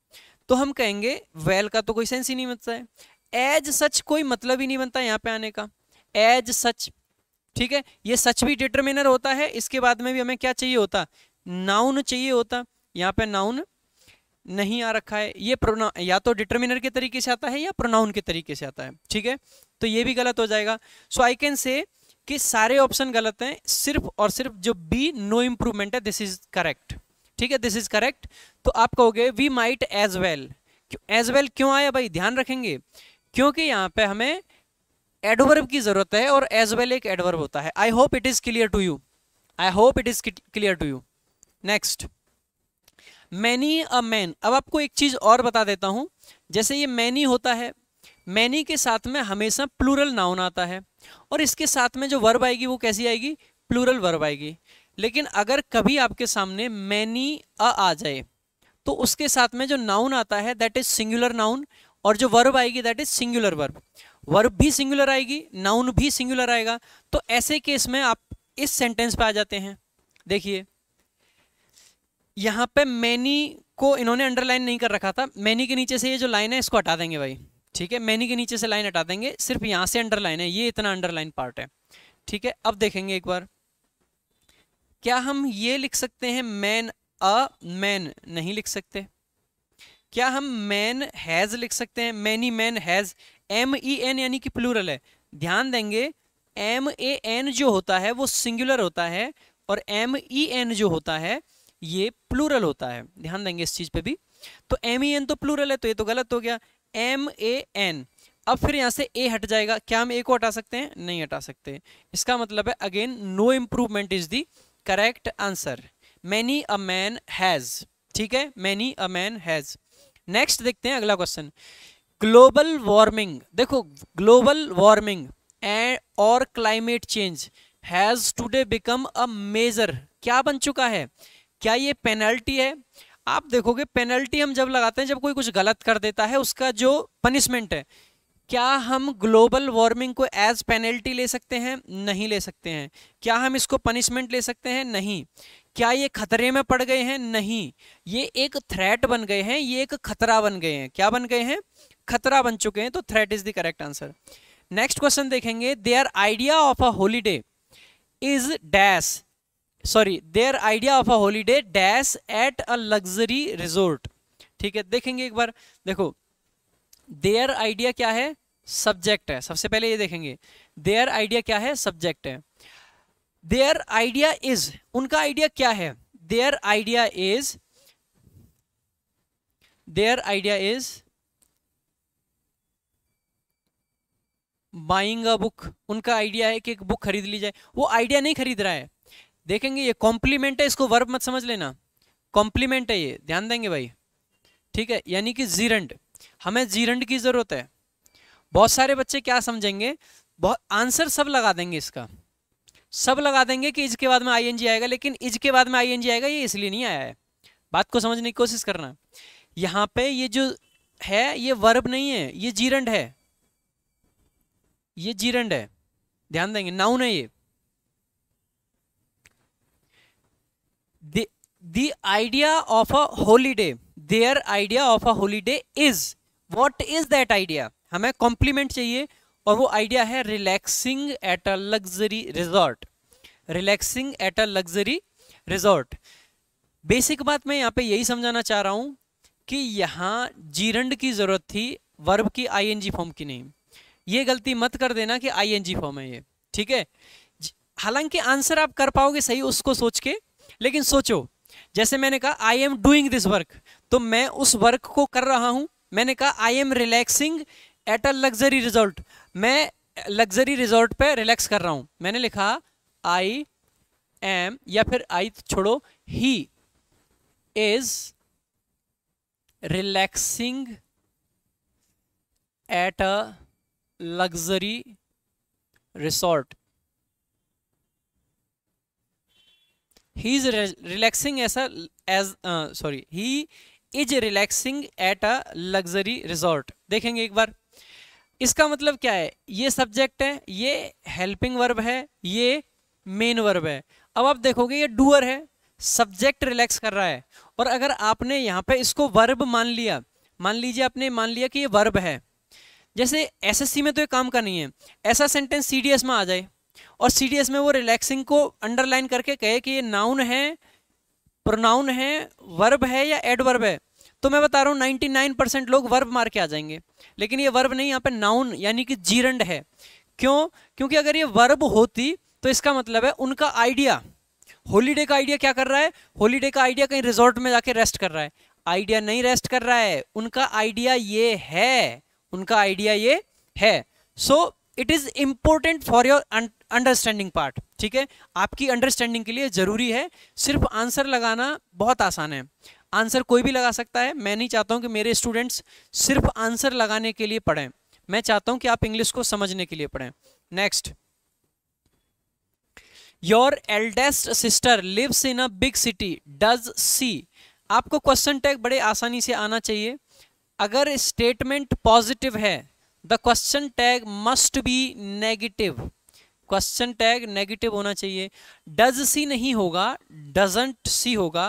तो हम कहेंगे वेल well का तो कोई सेंस ही नहीं बनता है एज सच कोई मतलब ही नहीं बनता यहाँ पे आने का एज सच ठीक है ये सच भी डिटरमिनर होता है इसके बाद में भी हमें क्या चाहिए होता नाउन चाहिए होता यहाँ पे नाउन नहीं आ रखा है ये प्रोना या तो डिटर्मिनर के तरीके से आता है या प्रोनाउन के तरीके से आता है ठीक है तो ये भी गलत हो जाएगा सो आई कैन से कि सारे ऑप्शन गलत हैं सिर्फ और सिर्फ जो बी नो इम्प्रूवमेंट है दिस इज करेक्ट ठीक है दिस इज करेक्ट तो आप कहोगे we might as well as well क्यों आया भाई ध्यान रखेंगे क्योंकि यहाँ पे हमें एडवर्ब की जरूरत है और एज वेल एक एडवर्ब होता है I hope it is clear to you I hope it is clear to you next many a man अब आपको एक चीज़ और बता देता हूँ जैसे ये मैनी होता है मैनी के साथ में हमेशा प्लूरल नाउन आता है और इसके साथ में जो वर्ब आएगी वो कैसी आएगी प्लूरल वर्ब आएगी लेकिन अगर कभी आपके सामने मैनी अ आ जाए तो उसके साथ में जो नाउन आता है दैट इज सिंगुलर नाउन और जो वर्ब आएगी that is singular verb verb भी सिंगुलर आएगी नाउन भी सिंगुलर आएगा तो ऐसे केस में आप इस सेंटेंस पे आ जाते हैं देखिए यहाँ पे मैनी को इन्होंने अंडरलाइन नहीं कर रखा था मैनी के नीचे से ये जो लाइन है इसको हटा देंगे भाई ठीक है मैनी के नीचे से लाइन हटा देंगे सिर्फ यहाँ से अंडरलाइन है ये इतना अंडरलाइन पार्ट है ठीक है अब देखेंगे एक बार क्या हम ये लिख सकते हैं मैन अ मैन नहीं लिख सकते क्या हम मैन हैज़ लिख सकते हैं many man has M E N यानी कि प्लूरल है ध्यान देंगे एम ए एन जो होता है वो सिंगुलर होता है और एम ई एन जो होता है ये प्लूरल होता है ध्यान देंगे इस चीज़ पे भी तो एम ई एन तो प्लूरल है तो ये तो गलत हो गया एम ए एन अब फिर यहाँ से ए हट जाएगा क्या हम ए को हटा सकते हैं नहीं हटा सकते इसका मतलब है again no improvement is the correct answer many a man has ठीक है many a man has next देखते हैं अगला क्वेश्चन ग्लोबल वार्मिंग देखो ग्लोबल वार्मिंग एंड और climate change has today become a major क्या बन चुका है क्या ये पेनल्टी है आप देखोगे पेनल्टी हम जब लगाते हैं जब कोई कुछ गलत कर देता है उसका जो पनिशमेंट है क्या हम ग्लोबल वार्मिंग को एज पेनल्टी ले सकते हैं नहीं ले सकते हैं क्या हम इसको पनिशमेंट ले सकते हैं नहीं क्या ये खतरे में पड़ गए हैं नहीं ये एक थ्रेट बन गए हैं ये एक खतरा बन गए हैं क्या बन गए हैं खतरा बन चुके हैं तो threat is the correct answer next question देखेंगे our idea of a holiday is dash sorry their idea of a holiday dash at a luxury resort ठीक है देखेंगे एक बार देखो देयर आइडिया क्या है सब्जेक्ट है सबसे पहले ये देखेंगे देयर आइडिया क्या है सब्जेक्ट है देयर आइडिया इज उनका आइडिया क्या है their idea is their idea is buying a book उनका आइडिया है कि एक बुक खरीद ली जाए वो आइडिया नहीं खरीद रहा है देखेंगे ये कॉम्प्लीमेंट है इसको वर्ब मत समझ लेना कॉम्प्लीमेंट है ये ध्यान देंगे भाई ठीक है यानी कि जीरंड हमें जीरंड की ज़रूरत है बहुत सारे बच्चे क्या समझेंगे बहुत आंसर सब लगा देंगे इसका सब लगा देंगे कि इसके बाद में आई आएगा लेकिन इसके बाद में आई आएगा ये इसलिए नहीं आया है बात को समझने की कोशिश करना यहाँ पे ये जो है ये वर्ब नहीं है ये जीरंड है ये जीरंड है ध्यान देंगे नाउन है ये the the idea of a holiday their idea of a holiday is what is that idea हमें कॉम्प्लीमेंट चाहिए और वो आइडिया है relaxing at a luxury resort relaxing at a luxury resort basic बात मैं यहाँ पे यही समझाना चाह रहा हूँ कि यहाँ जीरंड की ज़रूरत थी वर्ब की आईएनजी फॉर्म की नहीं ये गलती मत कर देना कि आईएनजी फॉर्म है ये ठीक है हालांकि आंसर आप कर पाओगे सही उसको सोच के लेकिन सोचो जैसे मैंने कहा I am doing this work तो मैं उस वर्क को कर रहा हूं मैंने कहा I am relaxing at a luxury resort मैं लग्जरी रिजॉर्ट पे रिलैक्स कर रहा हूं मैंने लिखा आई एम या फिर आई छोड़ो he is relaxing at a luxury resort he is relaxing ऐसा as sorry he is relaxing at a luxury resort देखेंगे एक बार इसका मतलब क्या है ये सब्जेक्ट है ये हेल्पिंग वर्ब है ये मेन वर्ब है अब आप देखोगे ये डूअर है सब्जेक्ट रिलैक्स कर रहा है और अगर आपने यहाँ पे इसको वर्ब मान लिया मान लीजिए आपने मान लिया कि ये वर्ब है जैसे एसएससी में तो ये काम का नहीं है ऐसा सेंटेंस सीडीएस में आ जाए और सीडीएस में वो रिलैक्सिंग को अंडरलाइन करके कहे कि ये नाउन है प्रोनाउन है वर्ब है या एडवर्ब है तो मैं बता रहा हूँ 99 परसेंट लोग वर्ब मार के आ जाएंगे लेकिन ये वर्ब नहीं यहाँ पे नाउन यानी कि जीरंड है क्यों क्योंकि अगर ये वर्ब होती तो इसका मतलब है उनका आइडिया हॉलीडे का आइडिया क्या कर रहा है हॉलीडे का आइडिया कहीं रिजॉर्ट में जाके रेस्ट कर रहा है आइडिया नहीं रेस्ट कर रहा है उनका आइडिया ये है उनका आइडिया ये है so it is important for your understanding part ठीक है आपकी अंडरस्टैंडिंग के लिए ज़रूरी है सिर्फ आंसर लगाना बहुत आसान है आंसर कोई भी लगा सकता है मैं नहीं चाहता हूँ कि मेरे स्टूडेंट्स सिर्फ आंसर लगाने के लिए पढ़ें मैं चाहता हूँ कि आप इंग्लिश को समझने के लिए पढ़ें next your eldest sister lives in a big city does she आपको क्वेश्चन टैग बड़े आसानी से आना चाहिए अगर स्टेटमेंट पॉजिटिव है the question tag must be negative question tag negative होना चाहिए डज सी नहीं होगा डजेंट सी होगा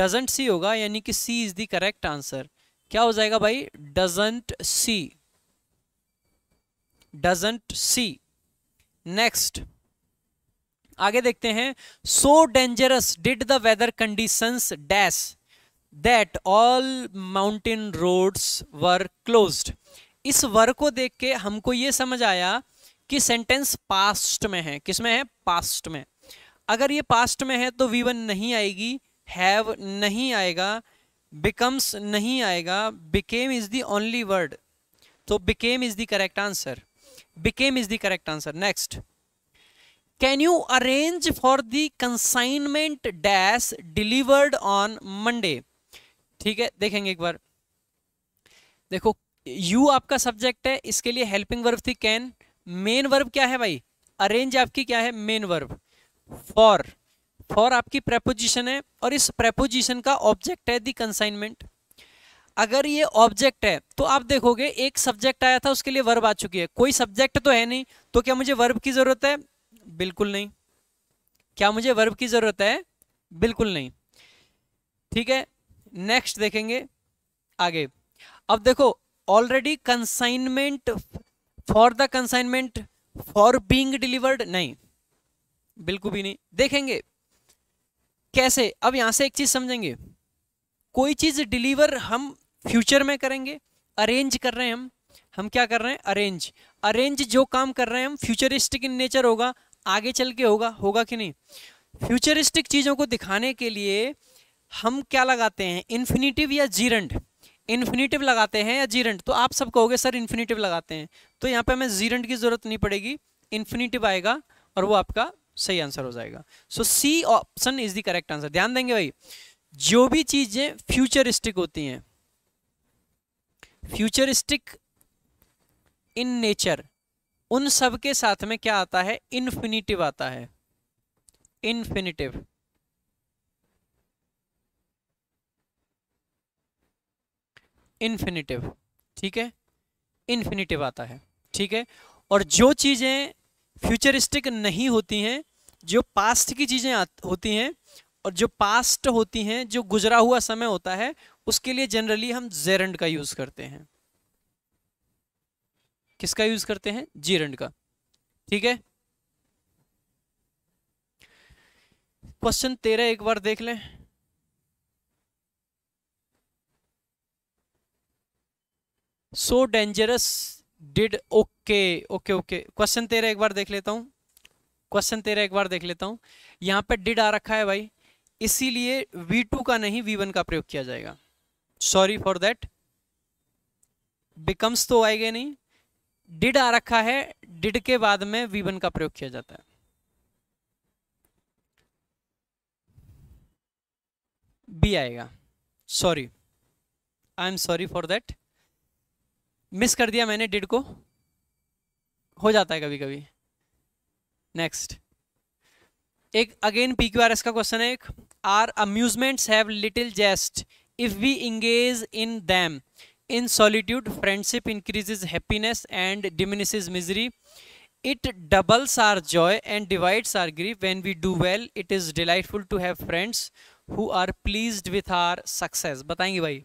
डजेंट सी होगा यानी कि C is the correct answer क्या हो जाएगा भाई doesn't she doesn't she next आगे देखते हैं so dangerous did the weather conditions dash that all mountain roads were closed इस वर को देख के हमको ये समझ आया कि सेंटेंस पास्ट में है किसमें है पास्ट में अगर ये पास्ट में है तो वी वन नहीं आएगी हैव नहीं आएगा बिकम्स नहीं आएगा became is the only word तो became is the correct answer became is the correct answer next can you arrange for the consignment dash delivered on Monday ठीक है देखेंगे एक बार देखो यू आपका सब्जेक्ट है इसके लिए हेल्पिंग वर्ब थी कैन मेन वर्ब क्या है भाई अरेंज आपकी क्या है मेन वर्ब फॉर फॉर आपकी प्रेपोजिशन है और इस प्रेपोजिशन का ऑब्जेक्ट है दी कंसाइनमेंट अगर ये ऑब्जेक्ट है तो आप देखोगे एक सब्जेक्ट आया था उसके लिए वर्ब आ चुकी है कोई सब्जेक्ट तो है नहीं तो क्या मुझे वर्ब की जरूरत है बिल्कुल नहीं क्या मुझे वर्ब की जरूरत है बिल्कुल नहीं ठीक है नेक्स्ट देखेंगे आगे अब देखो already consignment for the consignment for being delivered नहीं बिल्कुल भी नहीं देखेंगे कैसे अब यहां से एक चीज़ समझेंगे कोई चीज़ डिलीवर हम फ्यूचर में करेंगे अरेंज कर रहे हैं हम हम क्या कर रहे हैं अरेंज अरेंज जो काम कर रहे हैं हम फ्यूचरिस्टिक इन नेचर होगा आगे चल के होगा होगा कि नहीं फ्यूचरिस्टिक चीज़ों को दिखाने के लिए हम क्या लगाते हैं इन्फिनिटिव या जीरंड इन्फिनेटिव लगाते हैं या जीरेंट तो आप सब कहोगे सर इन्फिनीटिव लगाते हैं तो यहाँ पे हमें जीरेंट की ज़रूरत नहीं पड़ेगी इन्फिनीटिव आएगा और वो आपका सही आंसर हो जाएगा so C option is the correct answer ध्यान देंगे भाई जो भी चीज़ें फ्यूचरिस्टिक होती हैं फ्यूचरिस्टिक इन नेचर उन सब के साथ में क्या आता है इन्फिनिटिव आता है इन्फिनिटिव इन्फिनिटिव ठीक है इन्फिनिटिव आता है ठीक है और जो चीज़ें फ्यूचरिस्टिक नहीं होती हैं जो पास्ट की चीज़ें होती हैं और जो पास्ट होती हैं जो गुजरा हुआ समय होता है उसके लिए जनरली हम जेरंड का यूज़ करते हैं किसका यूज़ करते हैं जीरंड का ठीक है क्वेश्चन तेरह एक बार देख लें so dangerous did okay okay okay question तेरा एक बार देख लेता हूँ क्वेश्चन तेरा एक बार देख लेता हूँ यहाँ पे डिड आ रखा है भाई इसीलिए V2 का नहीं V1 का प्रयोग किया जाएगा सॉरी फॉर दैट बिकम्स तो आएगा नहीं डिड आ रखा है डिड के बाद में V1 का प्रयोग किया जाता है बी आएगा sorry I am sorry for that miss कर दिया मैंने डिड को हो जाता है कभी कभी नेक्स्ट एक again P Q R S का क्वेश्चन है एक our amusements have little zest if we engage in them in solitude friendship increases happiness and diminishes misery it doubles our joy and divides our grief when we do well it is delightful to have friends who are pleased with our success बताएंगे भाई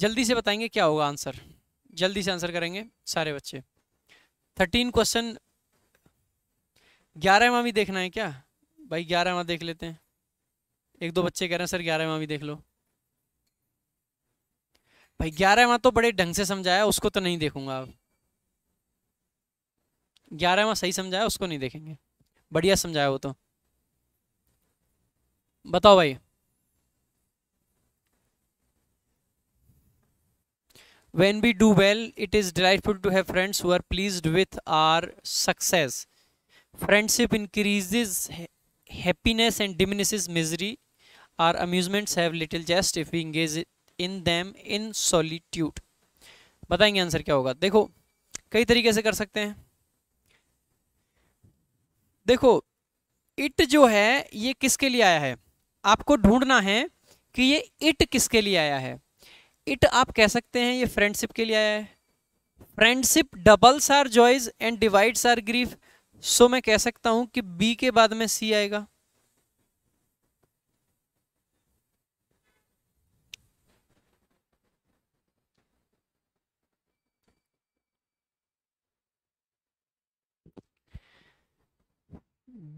जल्दी से बताएंगे क्या होगा answer जल्दी से answer करेंगे सारे बच्चे थर्टीन क्वेश्चन ग्यारहवा भी देखना है क्या भाई ग्यारहवा देख लेते हैं एक दो बच्चे कह रहे हैं सर ग्यारहवा भी देख लो भाई ग्यारहवा तो बड़े ढंग से समझाया उसको तो नहीं देखूंगा अब ग्यारहवा सही समझाया उसको नहीं देखेंगे बढ़िया समझाया वो तो बताओ भाई when we do well it is delightful to have friends who are pleased with our success friendship increases happiness and diminishes misery our amusements have little jest if we engage in them in solitude बताएंगे answer kya hoga dekho kai tarike se kar sakte hain dekho it jo hai ye kiske liye aaya hai aapko dhoondna hai ki ye it kiske liye aaya hai it आप कह सकते हैं ये friendship के लिए आया है friendship doubles our joys and divides our grief so मैं कह सकता हूं कि बी के बाद में सी आएगा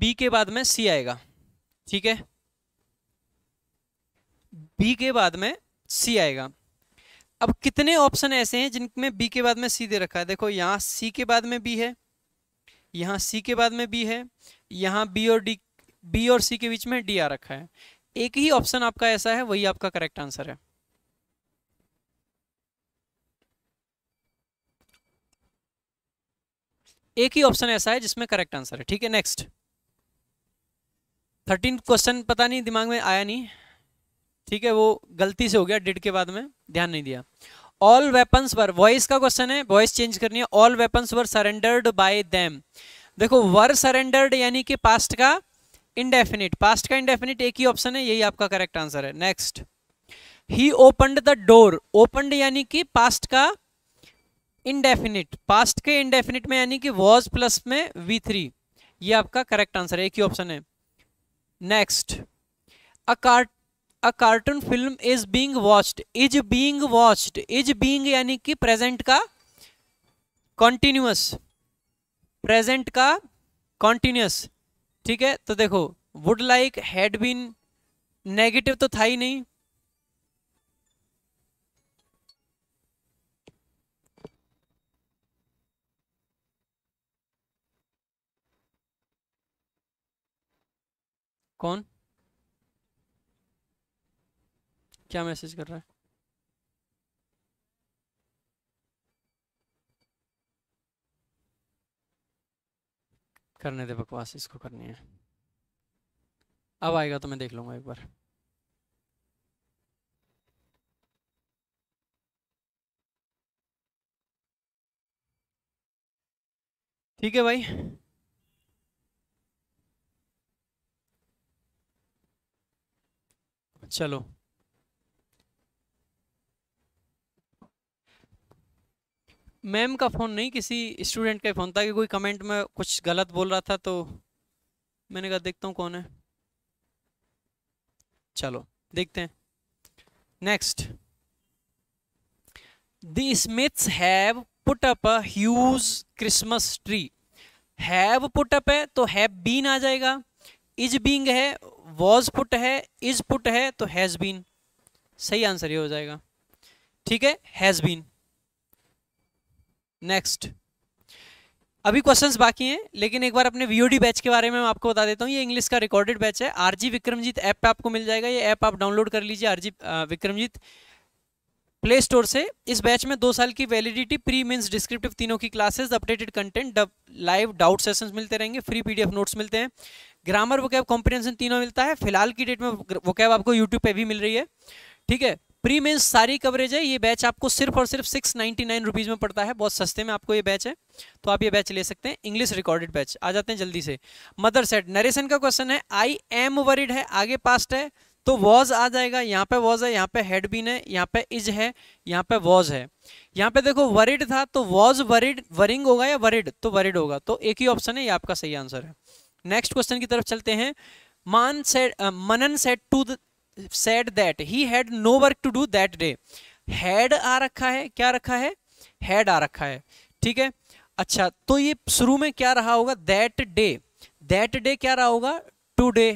बी के बाद में सी आएगा ठीक है बी के बाद में सी आएगा अब कितने ऑप्शन ऐसे हैं जिनमें बी के बाद में सी दे रखा है देखो यहाँ सी के बाद में बी है यहाँ सी के बाद में बी है यहाँ बी और डी बी और सी के बीच में डी आ रखा है एक ही ऑप्शन आपका ऐसा है वही आपका करेक्ट आंसर है एक ही ऑप्शन ऐसा है जिसमें करेक्ट आंसर है ठीक है नेक्स्ट थर्टीन क्वेश्चन पता नहीं दिमाग में आया नहीं ठीक है वो गलती से हो गया डिड के बाद में ध्यान नहीं दिया ऑल वेपन्स वर वॉइस का क्वेश्चन है वॉइस चेंज करनी है all weapons were surrendered by them देखो वर सरेंडर्ड यानी कि पास्ट का इंडेफिनिट पास्ट का इंडेफिनिट एक ही ऑप्शन है यही आपका करेक्ट आंसर है next he opened the door opened यानी कि पास्ट का इनडेफिनिट पास्ट के इनडेफिनिट में यानी कि वॉज प्लस में वी थ्री ये आपका करेक्ट आंसर है एक ही ऑप्शन है next a cart a cartoon film is being watched is being watched is being यानी कि प्रेजेंट का कॉन्टिन्यूस प्रेजेंट का कॉन्टिन्यूस ठीक है तो देखो would like had been negative तो था ही नहीं कौन क्या मैसेज कर रहा है करने दे बकवास इसको करनी है अब आएगा तो मैं देख लूंगा एक बार ठीक है भाई चलो मैम का फ़ोन नहीं किसी स्टूडेंट का फ़ोन था कि कोई कमेंट में कुछ गलत बोल रहा था तो मैंने कहा देखता हूँ कौन है चलो देखते हैं next the Smiths have put up a huge Christmas tree have put up है तो हैव बीन आ जाएगा इज बींग है वॉज पुट है इज पुट है तो हैज़ बीन सही आंसर ये हो जाएगा ठीक है हैज़ बीन नेक्स्ट अभी क्वेश्चंस बाकी हैं लेकिन एक बार अपने वीओडी बैच के बारे में मैं आपको बता देता हूँ ये इंग्लिश का रिकॉर्डेड बैच है आरजी विक्रमजीत ऐप पे आपको मिल जाएगा ये ऐप आप डाउनलोड कर लीजिए आरजी विक्रमजीत प्ले स्टोर से इस बैच में दो साल की वैलिडिटी प्री मीन्स डिस्क्रिप्टिव तीनों की classes updated content live doubt sessions मिलते रहेंगे फ्री पीडीएफ नोट्स मिलते हैं ग्रामर कैब कॉम्पिटेंशन तीनों मिलता है फिलहाल की डेट में कैब आपको यूट्यूब पे भी मिल रही है ठीक है प्री मीन्स सारी कवरेज है ये बैच आपको सिर्फ और सिर्फ सिक्स नाइन्टी नाइन रुपीज़ में पड़ता है बहुत सस्ते में आपको ये बैच है तो आप ये बैच ले सकते हैं इंग्लिश रिकॉर्डेड बैच आ जाते हैं जल्दी से मदर सेट नरेशन का क्वेश्चन है आई एम वरिड है आगे पास्ट है तो वॉज आ जाएगा यहाँ पे वॉज है यहाँ पे हेड बीन है यहाँ पे इज है यहाँ पे वॉज है यहाँ पे देखो वरिड था तो वॉज वरिड वरिंग होगा या वरिड तो वरिड होगा तो एक ही ऑप्शन है ये आपका सही आंसर है नेक्स्ट क्वेश्चन की तरफ चलते हैं मान सेट Manan said to said that he had no work to do that day had आ रखा है क्या रखा है हैड आ रखा है ठीक है अच्छा तो ये शुरू में क्या रहा होगा दैट डे दैट डे क्या रहा होगा टुडे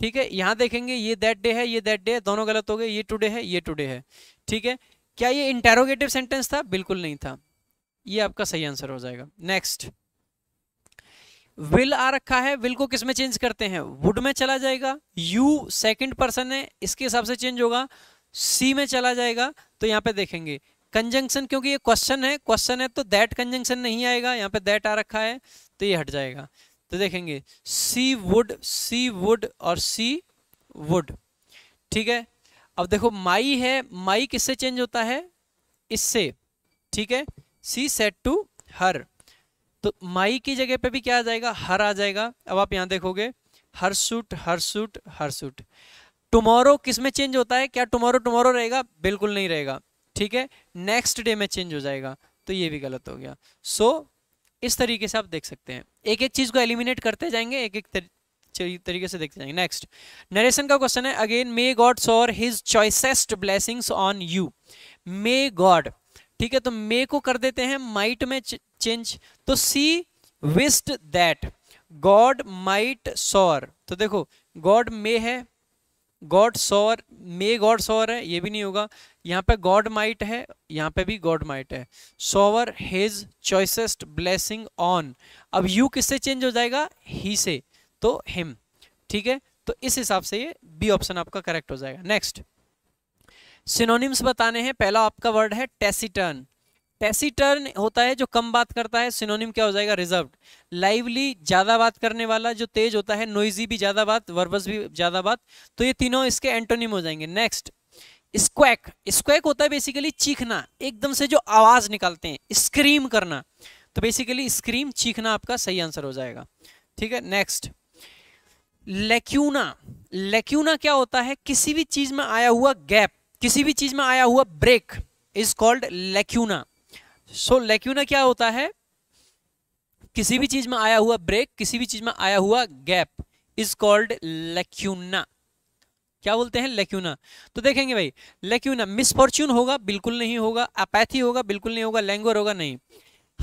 ठीक है यहां देखेंगे ये दैट डे है ये दैट डे दोनों गलत हो गए ये टुडे है ये टुडे है ठीक है क्या ये इंटेरोगेटिव सेंटेंस था बिल्कुल नहीं था ये आपका सही आंसर हो जाएगा नेक्स्ट विल आ रखा है विल को किस में चेंज करते हैं वुड में चला जाएगा यू सेकंड पर्सन है इसके हिसाब से चेंज होगा सी में चला जाएगा तो यहाँ पे देखेंगे कंजंक्शन क्योंकि ये क्वेश्चन है क्वेश्चन है तो दैट कंजंक्शन नहीं आएगा यहाँ पे दैट आ रखा है तो ये हट जाएगा तो देखेंगे सी वुड सी वुड और सी वुड ठीक है अब देखो माई है माई किससे चेंज होता है इससे ठीक है सी सेट टू हर तो माई की जगह पे भी क्या आ जाएगा हर आ जाएगा अब आप यहाँ देखोगे हर सूट हर सूट हर सूट टुमारो किस में चेंज होता है क्या टुमारो टुमारो रहेगा बिल्कुल नहीं रहेगा ठीक है नेक्स्ट डे में चेंज हो जाएगा तो ये भी गलत हो गया सो so, इस तरीके से आप देख सकते हैं एक एक चीज़ को एलिमिनेट करते जाएंगे एक एक तरीके से देखते जाएंगे नेक्स्ट नरेशन का क्वेश्चन है again may God shower his choicest blessings on you may God ठीक है तो मे को कर देते हैं माइट में चेंज तो she wished that God might shower तो देखो गॉड मे है God shower may God shower है ये भी नहीं होगा यहाँ पे गॉड माइट है यहाँ पे भी गॉड माइट है shower his choicest blessing on अब यू किससे चेंज हो जाएगा ही से तो हिम ठीक है तो इस हिसाब से ये बी ऑप्शन आपका करेक्ट हो जाएगा नेक्स्ट सिनोनिम्स बताने हैं पहला आपका वर्ड है टेसिटर्न टेसिटर्न होता है जो कम बात करता है सिनोनिम क्या हो जाएगा रिजर्व लाइवली ज़्यादा बात करने वाला जो तेज होता है नोइजी भी ज़्यादा बात वर्बस भी ज़्यादा बात तो ये तीनों इसके एंटोनिम हो जाएंगे नेक्स्ट स्क्वैक स्क्वैक होता है बेसिकली चीखना एकदम से जो आवाज़ निकालते हैं स्क्रीम करना तो बेसिकली स्क्रीम चीखना आपका सही आंसर हो जाएगा ठीक है नेक्स्ट लेक्यूना लेक्यूना क्या होता है किसी भी चीज़ में आया हुआ गैप किसी भी चीज में आया हुआ break is called lacuna so lacuna क्या होता है किसी भी चीज में आया हुआ ब्रेक किसी भी चीज में आया हुआ गैप इज कॉल्ड लेक्यूना क्या बोलते हैं लेक्यूना तो देखेंगे भाई लेक्यूना मिसफॉर्च्यून होगा बिल्कुल नहीं होगा अपैथी होगा बिल्कुल नहीं होगा लैंग्वर होगा नहीं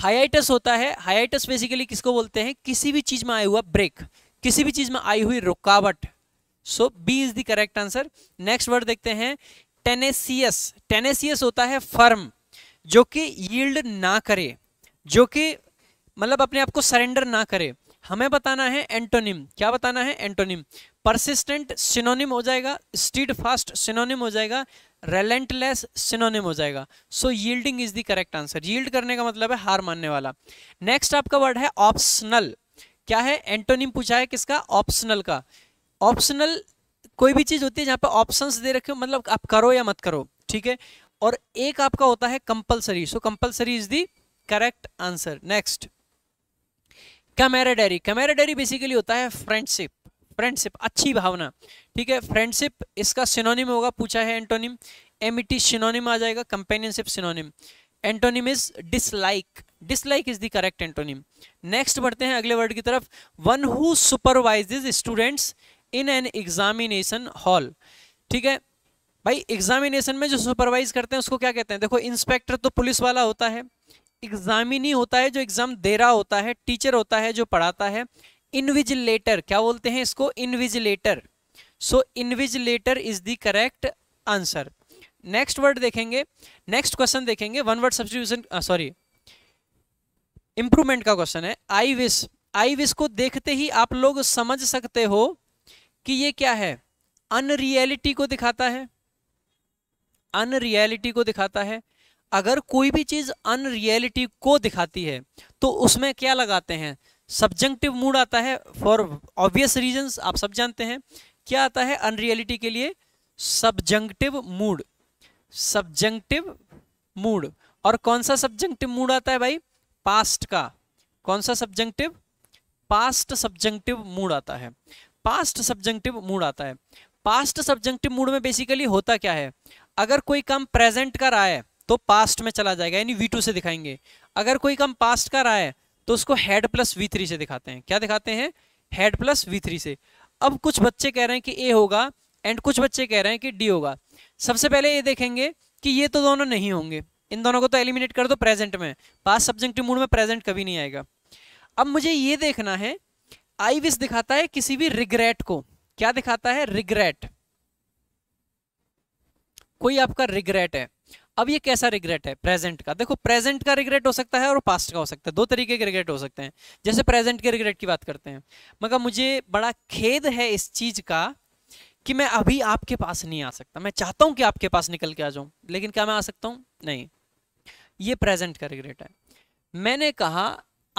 हाइटस होता है हाइटस बेसिकली किसको बोलते हैं किसी भी चीज में आया हुआ ब्रेक किसी भी चीज में आई हुई रुकावट सो B is the correct answer next word देखते हैं टेनेसियस टेनेसियस होता है फर्म जो कि यील्ड ना करे जो कि मतलब अपने आप को सरेंडर ना करे हमें बताना है एंटोनिम क्या बताना है एंटोनिम परसिस्टेंट सिनोनिम हो जाएगा स्टीड फास्ट सिनोनिम हो जाएगा रेलेंटलेस सिनोनिम हो जाएगा so yielding is the correct answer yield करने का मतलब है हार मानने वाला नेक्स्ट आपका वर्ड है ऑप्शनल क्या है एंटोनिम पूछा है किसका ऑप्शनल का ऑप्शनल कोई भी चीज़ होती है जहां पे ऑप्शंस दे रखे हो मतलब आप करो या मत करो ठीक है और एक आपका होता है compulsory so compulsory is the correct answer next camaraderie basically होता है फ्रेंडशिप फ्रेंडशिप अच्छी भावना ठीक है फ्रेंडशिप इसका सिनोनिम होगा पूछा है एंटोनिम एमिटी सिनोनिम आ जाएगा companionship synonym antonym is dislike dislike is the correct antonym next बढ़ते हैं अगले वर्ड की तरफ one who supervise students in an examination hall ठीक है भाई एग्जामिनेशन में जो सुपरवाइज करते हैं उसको क्या कहते हैं देखो इंस्पेक्टर तो पुलिस वाला होता है एग्जामिनी होता है जो एग्जाम दे रहा होता है टीचर होता है जो पढ़ाता है इनविजिलेटर क्या बोलते हैं इसको invigilator so invigilator is the correct answer next word देखेंगे नेक्स्ट क्वेश्चन देखेंगे one word substitution sorry improvement का क्वेश्चन है आई विश आई विश को देखते ही आप लोग समझ सकते हो कि ये क्या है अनरियलिटी को दिखाता है अनरियलिटी को दिखाता है अगर कोई भी चीज़ अनरियलिटी को दिखाती है तो उसमें क्या लगाते हैं सब्जंक्टिव मूड आता है फॉर ऑब्वियस रीजन आप सब जानते हैं क्या आता है अनरियलिटी के लिए सब्जंक्टिव मूड सब्जंक्टिव मूड और कौन सा सब्जंक्टिव मूड आता है भाई पास्ट का कौन सा सब्जंक्टिव पास्ट सब्जंक्टिव मूड आता है पास्ट सब्जेंटिव मूड आता है पास्ट सब्जेंटिव मूड में बेसिकली होता क्या है अगर कोई काम प्रेजेंट का रहा है तो पास्ट में चला जाएगा यानी वी टू से दिखाएंगे अगर कोई काम पास्ट का रहा है तो उसको हेड प्लस वी थ्री से दिखाते हैं क्या दिखाते हैं हेड प्लस वी थ्री से अब कुछ बच्चे कह रहे हैं कि ए होगा एंड कुछ बच्चे कह रहे हैं कि डी होगा सबसे पहले ये देखेंगे कि ये तो दोनों नहीं होंगे इन दोनों को तो एलिमिनेट कर दो प्रेजेंट में पास्ट सब्जेक्टिव मूड में प्रेजेंट कभी नहीं आएगा अब मुझे ये देखना है आई विश दिखाता है किसी भी रिग्रेट को क्या दिखाता है रिग्रेट कोई आपका रिग्रेट है अब ये कैसा रिग्रेट है प्रेजेंट का देखो प्रेजेंट का रिग्रेट हो सकता है और पास्ट का हो सकता है दो तरीके के रिग्रेट हो सकते हैं जैसे प्रेजेंट के रिग्रेट की बात करते हैं मगर मुझे बड़ा खेद है इस चीज़ का कि मैं अभी आपके पास नहीं आ सकता मैं चाहता हूं कि आपके पास निकल के आ जाऊं लेकिन क्या मैं आ सकता हूँ नहीं ये प्रेजेंट का रिग्रेट है मैंने कहा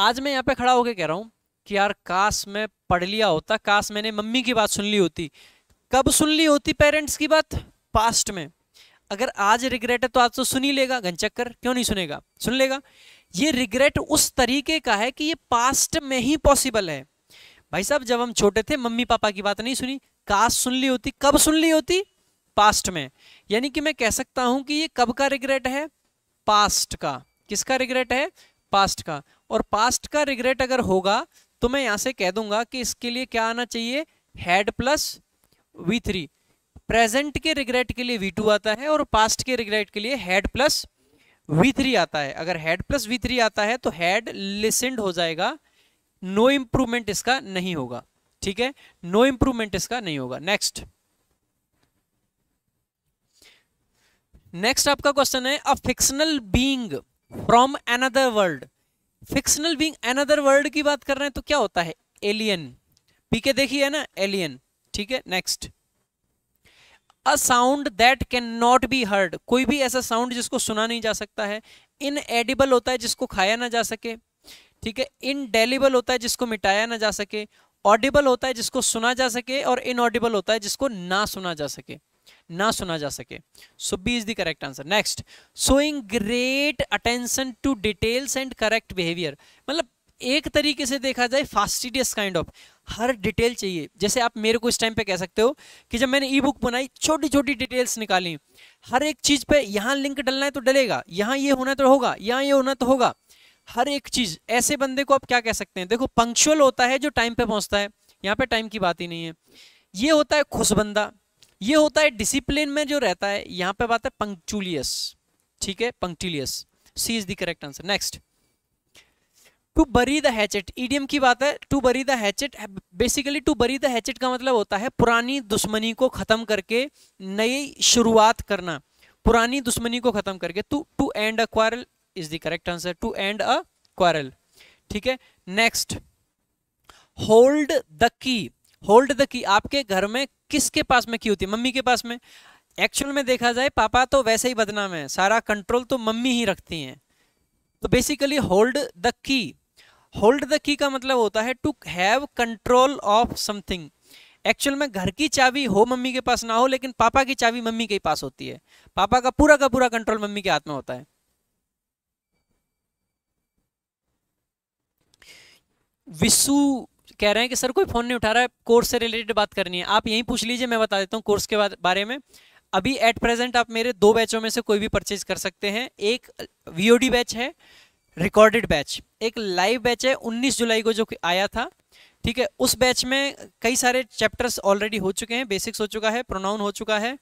आज मैं यहाँ पे खड़ा होकर कह रहा हूं कि यार काश मैं पढ़ लिया होता काश मैंने मम्मी की बात सुन ली होती कब सुन ली होती पेरेंट्स की बात पास्ट में अगर आज रिग्रेट है तो आज तो सुन ही लेगा घनचक्कर क्यों नहीं सुनेगा सुन लेगा ये रिग्रेट उस तरीके का है कि ये पास्ट में ही पॉसिबल है भाई साहब जब हम छोटे थे मम्मी पापा की बात नहीं सुनी काश सुन ली होती कब सुन ली होती पास्ट में यानी कि मैं कह सकता हूं कि ये कब का रिग्रेट है पास्ट का किसका रिग्रेट है पास्ट का और पास्ट का रिग्रेट अगर होगा तो मैं यहां से कह दूंगा कि इसके लिए क्या आना चाहिए had plus V three present के रिग्रेट के लिए वी टू आता है और पास्ट के रिग्रेट के लिए हेड प्लस वी थ्री आता है अगर हेड प्लस वी थ्री आता है तो हेड लिसेंड हो जाएगा नो no इंप्रूवमेंट इसका नहीं होगा ठीक है नो no इंप्रूवमेंट इसका नहीं होगा नेक्स्ट नेक्स्ट आपका क्वेश्चन है a fictional being from another world fictional being another world की बात कर रहे हैं तो क्या होता है एलियन पीके देखी है ना एलियन ठीक है next a sound that can not be heard कोई भी ऐसा साउंड जिसको सुना नहीं जा सकता है इन एडिबल होता है जिसको खाया ना जा सके ठीक है इनडेलिबल होता है जिसको मिटाया ना जा सके ऑडिबल होता है जिसको सुना जा सके और इनऑडिबल होता है जिसको ना सुना जा सके ना सुना जा सके so B is the correct answer next showing great attention to details and correct behaviour मतलब एक तरीके से देखा जाए फास्टिडियस काइंड ऑफ हर डिटेल चाहिए जैसे आप मेरे को इस टाइम पे कह सकते हो कि जब मैंने ई बुक बनाई छोटी छोटी डिटेल्स निकाली हर एक चीज़ पे यहाँ लिंक डलना है तो डलेगा यहाँ ये होना तो होगा यहाँ ये होना तो होगा हर एक चीज़ ऐसे बंदे को आप क्या कह सकते हैं देखो पंक्चुअल होता है जो टाइम पे पहुंचता है यहाँ पे टाइम की बात ही नहीं है ये होता है खुश बंदा ये होता है डिसिप्लिन में जो रहता है यहां पे बात है पंक्चुलियस ठीक है punctilious C is the correct answer next to bury the hatchet idiom की बात है to bury the hatchet basically to bury the hatchet का मतलब होता है पुरानी दुश्मनी को खत्म करके नई शुरुआत करना पुरानी दुश्मनी को खत्म करके to to end a quarrel is the correct answer to end a quarrel ठीक है next hold the key hold the key आपके घर में किसके पास में की होती है मम्मी के पास में एक्चुअल में देखा जाए पापा तो वैसे ही बदनाम है सारा कंट्रोल तो मम्मी ही रखती हैं तो basically hold the key hold the key का मतलब होता है to have control of something actual में घर की चाबी हो मम्मी के पास ना हो लेकिन पापा की चाबी मम्मी के पास होती है पापा का पूरा का पूरा कंट्रोल मम्मी के हाथ में होता है विशु कह रहे हैं कि सर कोई फ़ोन नहीं उठा रहा है कोर्स से रिलेटेड बात करनी है आप यहीं पूछ लीजिए मैं बता देता हूँ कोर्स के बारे में अभी एट प्रेजेंट आप मेरे दो बैचों में से कोई भी परचेज कर सकते हैं एक वी बैच है रिकॉर्डेड बैच एक लाइव बैच है 19 जुलाई को जो आया था ठीक है उस बैच में कई सारे चैप्टर्स ऑलरेडी हो चुके हैं बेसिक्स हो चुका है प्रोनाउन हो चुका है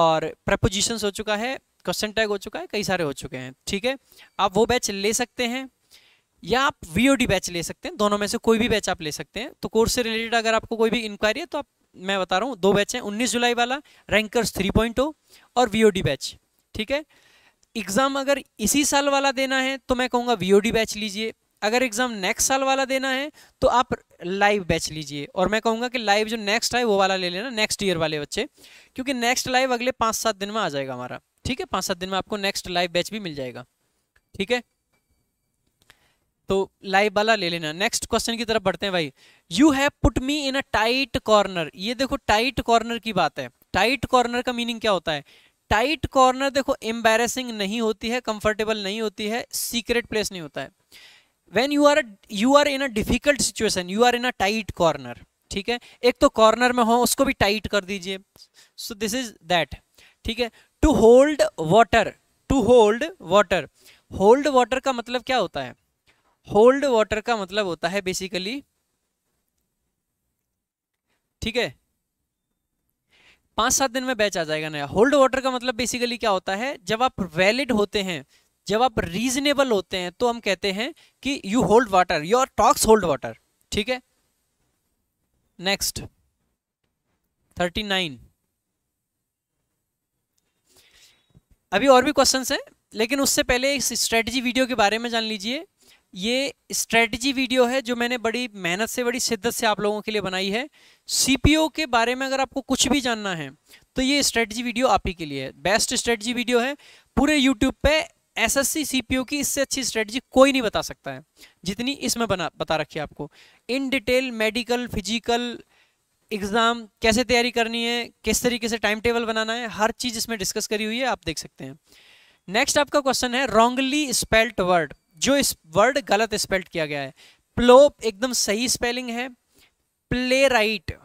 और प्रपोजिशंस हो चुका है क्वेश्चन टैग हो चुका है कई सारे हो चुके हैं ठीक है आप वो बैच ले सकते हैं या आप वी बैच ले सकते हैं दोनों में से कोई भी बैच आप ले सकते हैं तो कोर्स से रिलेटेड अगर आपको कोई भी इंक्वायरी है तो आप मैं बता रहा हूँ दो बैच हैं उन्नीस जुलाई वाला रैंकर्स थ्री पॉइंट और वी बैच ठीक है एग्ज़ाम अगर इसी साल वाला देना है तो मैं कहूँगा वी बैच लीजिए अगर एग्ज़ाम नेक्स्ट साल वाला देना है तो आप लाइव बैच लीजिए और मैं कहूँगा कि लाइव जो नेक्स्ट है वो वाला ले लेना नेक्स्ट ईयर वाले बच्चे क्योंकि नेक्स्ट लाइव अगले पाँच सात दिन में आ जाएगा हमारा ठीक है पाँच सात दिन में आपको नेक्स्ट लाइव बैच भी मिल जाएगा ठीक है तो लाइव वाला ले लेना नेक्स्ट क्वेश्चन की तरफ बढ़ते हैं भाई you have put me in a tight corner ये देखो टाइट कॉर्नर की बात है टाइट कॉर्नर का मीनिंग क्या होता है टाइट कॉर्नर देखो एम्बेरसिंग नहीं होती है कंफर्टेबल नहीं होती है सीक्रेट प्लेस नहीं होता है when you are you are in a difficult situation you are in a tight corner ठीक है एक तो कॉर्नर में हो उसको भी टाइट कर दीजिए सो दिस इज दैट ठीक है to hold water to hold water hold water का मतलब क्या होता है होल्ड वाटर का मतलब होता है बेसिकली ठीक है पांच सात दिन में बैच आ जाएगा नया होल्ड वाटर का मतलब बेसिकली क्या होता है जब आप वैलिड होते हैं जब आप रीजनेबल होते हैं तो हम कहते हैं कि you hold water your talks hold water ठीक है नेक्स्ट थर्टी नाइन अभी और भी क्वेश्चंस हैं लेकिन उससे पहले इस स्ट्रेटजी वीडियो के बारे में जान लीजिए ये स्ट्रेटजी वीडियो है जो मैंने बड़ी मेहनत से बड़ी शिद्दत से आप लोगों के लिए बनाई है सीपीओ के बारे में अगर आपको कुछ भी जानना है तो ये स्ट्रेटजी वीडियो आप ही के लिए है बेस्ट स्ट्रेटजी वीडियो है पूरे यूट्यूब पे एसएससी सीपीओ की इससे अच्छी स्ट्रेटजी कोई नहीं बता सकता है जितनी इसमें बना बता रखी है आपको in detail medical physical exam कैसे तैयारी करनी है किस तरीके से टाइम टेबल बनाना है हर चीज़ इसमें डिस्कस करी हुई है आप देख सकते हैं नेक्स्ट आपका क्वेश्चन है रॉन्गली स्पेल्ट वर्ड जो इस वर्ड गलत स्पेल्ट किया गया है प्लोप एकदम सही स्पेलिंग है प्ले राइट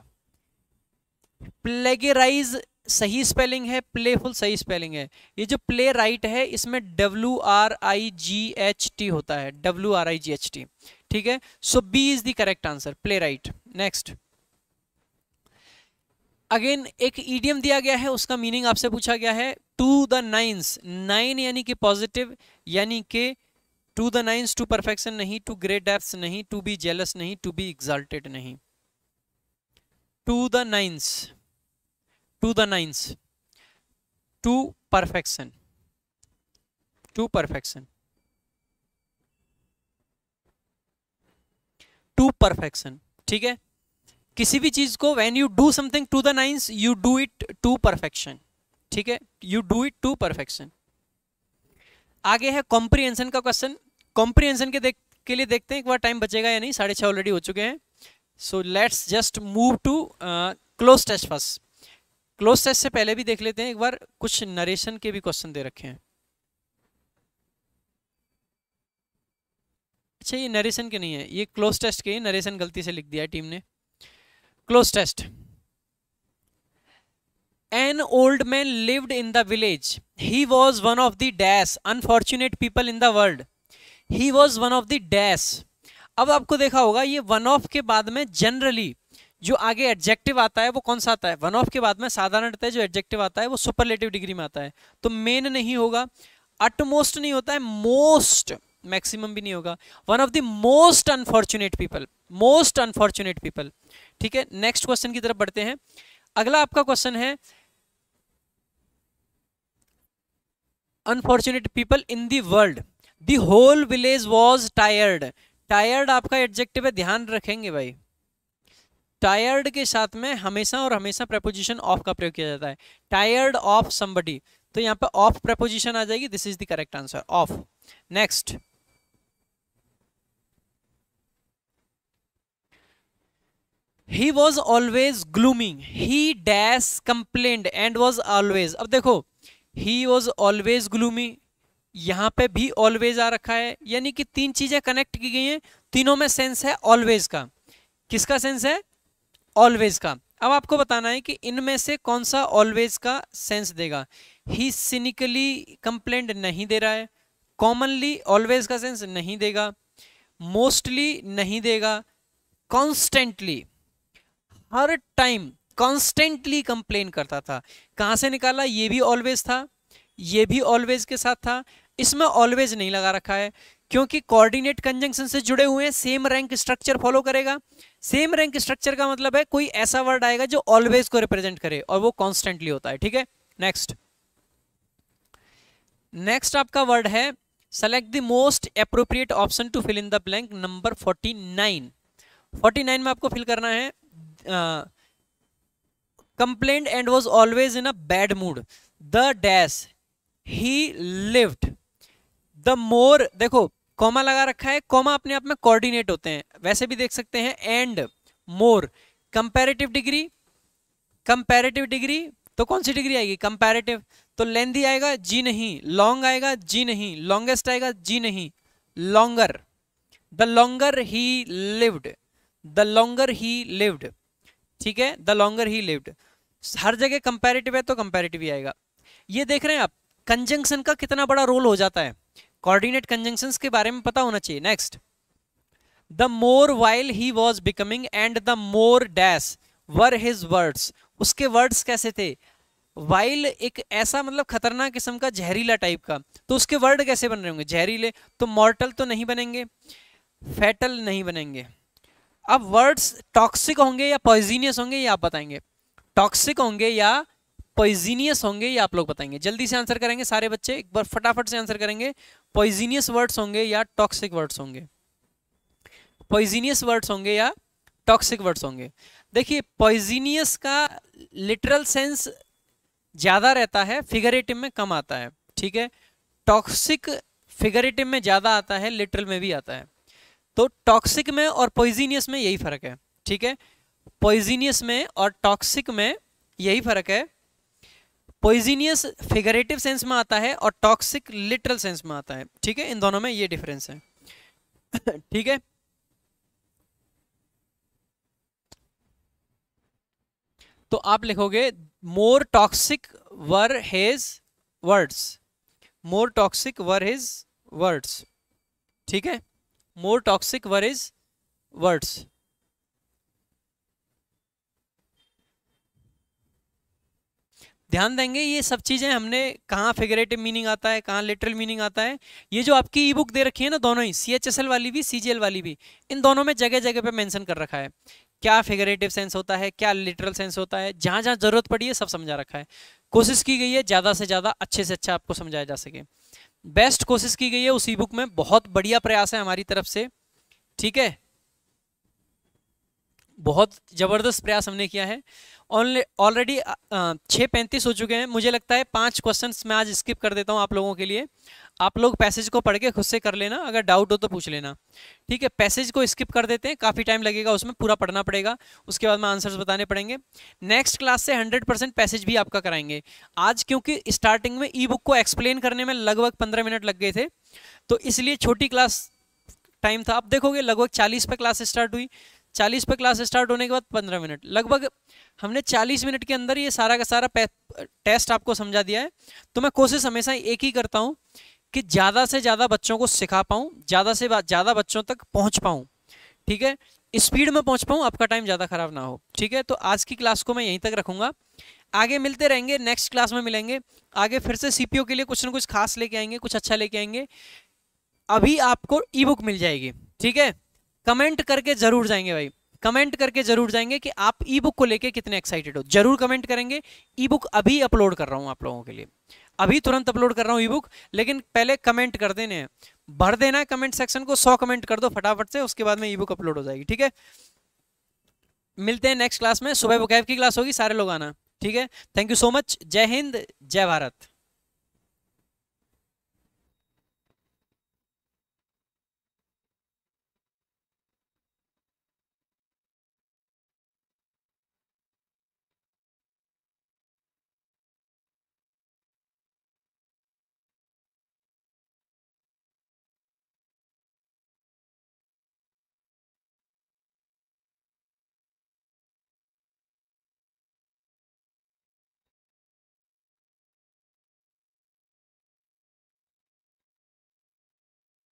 प्लेगेराइज सही स्पेलिंग है प्लेफुल सही स्पेलिंग है ये जो प्ले राइट है इसमें W R I G H T होता है W R I G H T ठीक है so B is the correct answer play right next again एक ईडियम दिया गया है उसका मीनिंग आपसे पूछा गया है टू द नाइन्स नाइन यानी कि पॉजिटिव यानी कि to the nines to perfection नहीं टू ग्रेट डेप्थ नहीं टू बी जेलस नहीं टू बी एग्जाल्टेड नहीं to the nines to the nines to perfection to perfection to perfection ठीक है किसी भी चीज को when you do something to the nines you do it to perfection ठीक है you do it to perfection आगे है कॉम्प्रीहेंशन का क्वेश्चन कॉम्प्रिहेंशन के देख के लिए देखते हैं एक बार टाइम बचेगा या नहीं साढ़े छः ऑलरेडी हो चुके हैं so let's just move to cloze test first cloze test से पहले भी देख लेते हैं एक बार कुछ नरेशन के भी क्वेश्चन दे रखे हैं अच्छा ये नरेशन के नहीं है ये क्लोज टेस्ट के नरेशन गलती से लिख दिया टीम ने cloze test an old man lived in the village he was one of the dash unfortunate people in the world he was one of the dash अब आपको देखा होगा ये वन ऑफ के बाद में जनरली जो आगे एडजेक्टिव आता है वो कौन सा आता है वन ऑफ के बाद में साधारणतः जो एडजेक्टिव आता है वो सुपरलेटिव डिग्री में आता है तो मेन नहीं होगा अटमोस्ट नहीं होता है मोस्ट मैक्सिमम भी नहीं होगा one of the most unfortunate people most unfortunate people ठीक है नेक्स्ट क्वेश्चन की तरफ बढ़ते हैं अगला आपका क्वेश्चन है unfortunate people in the world the whole village was tired tired आपका एडजेक्टिव है ध्यान रखेंगे भाई टायर्ड के साथ में हमेशा और हमेशा प्रपोजिशन ऑफ का प्रयोग किया जाता है टायर्ड ऑफ समबडी तो यहाँ पे ऑफ प्रपोजिशन आ जाएगी this is the correct answer of next he was always glooming he dash complained and was always अब देखो ही वॉज ऑलवेज gloomy. यहाँ पे भी ऑलवेज आ रखा है यानी कि तीन चीज़ें कनेक्ट की गई हैं तीनों में सेंस है ऑलवेज का किसका सेंस है ऑलवेज का अब आपको बताना है कि इनमें से कौन सा ऑलवेज का सेंस देगा ही सिनिकली कंप्लेंट नहीं दे रहा है कॉमनली ऑलवेज का सेंस नहीं देगा मोस्टली नहीं देगा कॉन्स्टेंटली हर टाइम कॉन्स्टेंटली कंप्लेन करता था कहाँ से निकाला ये भी ऑलवेज था ये भी ऑलवेज के साथ था इसमें ऑलवेज नहीं लगा रखा है क्योंकि कोऑर्डिनेट कंजंक्शन से जुड़े हुए हैं सेम रैंक स्ट्रक्चर फॉलो करेगा सेम रैंक स्ट्रक्चर का मतलब है कोई ऐसा वर्ड आएगा जो ऑलवेज को रिप्रेजेंट करे और वो कॉन्स्टेंटली होता है ठीक है नेक्स्ट नेक्स्ट आपका वर्ड है select the most appropriate option to fill in the blank number forty nine forty nine में आपको फिल करना है complained and was always in a bad mood the dash he lived the more देखो comma लगा रखा है comma अपने आप में कोऑर्डिनेट होते हैं वैसे भी देख सकते हैं and more comparative degree comparative degree तो कौन सी डिग्री आएगी कंपैरेटिव तो लेंदी आएगा जी नहीं लॉन्ग आएगा जी नहीं लॉन्गेस्ट आएगा जी नहीं longer the longer he lived the longer he lived ठीक है द लॉन्गर ही लिव्ड हर जगह कंपेरेटिव है तो कंपेरेटिव ही आएगा ये देख रहे हैं आप कंजंक्शन का कितना बड़ा रोल हो जाता है कोऑर्डिनेट कंजंक्शन के बारे में पता होना चाहिए next the more while he was becoming and the more dash were his words उसके वर्ड्स कैसे थे वाइल एक ऐसा मतलब खतरनाक किस्म का जहरीला टाइप का तो उसके वर्ड कैसे बन रहे होंगे जहरीले तो मॉर्टल तो नहीं बनेंगे फैटल नहीं बनेंगे अब वर्ड्स टॉक्सिक होंगे या पॉइजीनियस होंगे ये आप बताएंगे टॉक्सिक होंगे या पॉइजीनियस होंगे ये आप लोग बताएंगे जल्दी से आंसर करेंगे सारे बच्चे एक बार फटाफट से आंसर करेंगे पॉइजीनियस वर्ड्स होंगे या टॉक्सिक वर्ड्स होंगे पॉइजीनियस वर्ड्स होंगे या टॉक्सिक वर्ड्स होंगे देखिए पॉइजीनियस का लिटरल सेंस ज़्यादा रहता है फिगरेटिव में कम आता है ठीक है टॉक्सिक फिगरेटिव में ज़्यादा आता है लिटरल में भी आता है तो टॉक्सिक में और पॉइजीनियस में यही फ़र्क है ठीक है पॉइजीनियस में और टॉक्सिक में यही फ़र्क है पोइजीनियस फिगरेटिव सेंस में आता है और टॉक्सिक लिटरल सेंस में आता है ठीक है इन दोनों में ये डिफरेंस है *coughs* ठीक है तो आप लिखोगे more toxic were his words more toxic were his words ठीक है more toxic were is words ध्यान देंगे ये सब चीज़ें हमने कहाँ फिगरेटिव मीनिंग आता है कहाँ लिटरल मीनिंग आता है ये जो आपकी ई बुक दे रखी है ना दोनों ही सी एच एस एल वाली भी सी जी एल वाली भी इन दोनों में जगह जगह पे मेंशन कर रखा है क्या फिगरेटिव सेंस होता है क्या लिटरल सेंस होता है जहाँ जहाँ ज़रूरत पड़ी है सब समझा रखा है कोशिश की गई है ज़्यादा से ज़्यादा अच्छे से अच्छा आपको समझाया जा सके बेस्ट कोशिश की गई है उस ई बुक में बहुत बढ़िया प्रयास है हमारी तरफ से ठीक है बहुत ज़बरदस्त प्रयास हमने किया है ऑलरेडी uh, uh, छः पैंतीस हो चुके हैं मुझे लगता है पांच क्वेश्चंस मैं आज स्किप कर देता हूँ आप लोगों के लिए आप लोग पैसेज को पढ़ के खुद से कर लेना अगर डाउट हो तो पूछ लेना ठीक है पैसेज को स्किप कर देते हैं काफ़ी टाइम लगेगा उसमें पूरा पढ़ना पड़ेगा उसके बाद में आंसर्स बताने पड़ेंगे नेक्स्ट क्लास से 100 परसेंट पैसेज भी आपका कराएंगे आज क्योंकि स्टार्टिंग में ई बुक को एक्सप्लेन करने में लगभग पंद्रह मिनट लग गए थे तो इसलिए छोटी क्लास टाइम था आप देखोगे लगभग चालीस पे क्लास स्टार्ट हुई चालीस पर क्लास स्टार्ट होने के बाद पंद्रह मिनट लगभग हमने चालीस मिनट के अंदर ये सारा का सारा टेस्ट आपको समझा दिया है तो मैं कोशिश हमेशा एक ही करता हूँ कि ज़्यादा से ज़्यादा बच्चों को सिखा पाऊँ ज़्यादा से ज़्यादा बच्चों तक पहुँच पाऊँ ठीक है स्पीड में पहुँच पाऊँ आपका टाइम ज़्यादा ख़राब ना हो ठीक है तो आज की क्लास को मैं यहीं तक रखूँगा आगे मिलते रहेंगे नेक्स्ट क्लास में मिलेंगे आगे फिर से सी के लिए कुछ ना कुछ खास लेके आएंगे कुछ अच्छा लेके आएंगे अभी आपको ई बुक मिल जाएगी ठीक है कमेंट करके जरूर जाएंगे भाई कमेंट करके जरूर जाएंगे कि आप ई बुक को लेके कितने एक्साइटेड हो जरूर कमेंट करेंगे ई बुक अभी अपलोड कर रहा हूँ आप लोगों के लिए अभी तुरंत अपलोड कर रहा हूँ ई बुक लेकिन पहले कमेंट कर देने भर देना है कमेंट सेक्शन को सौ कमेंट कर दो फटाफट से उसके बाद में ई बुक अपलोड हो जाएगी ठीक है मिलते हैं नेक्स्ट क्लास में सुबह वोकैब की क्लास होगी सारे लोग आना ठीक है थैंक यू सो मच जय हिंद जय भारत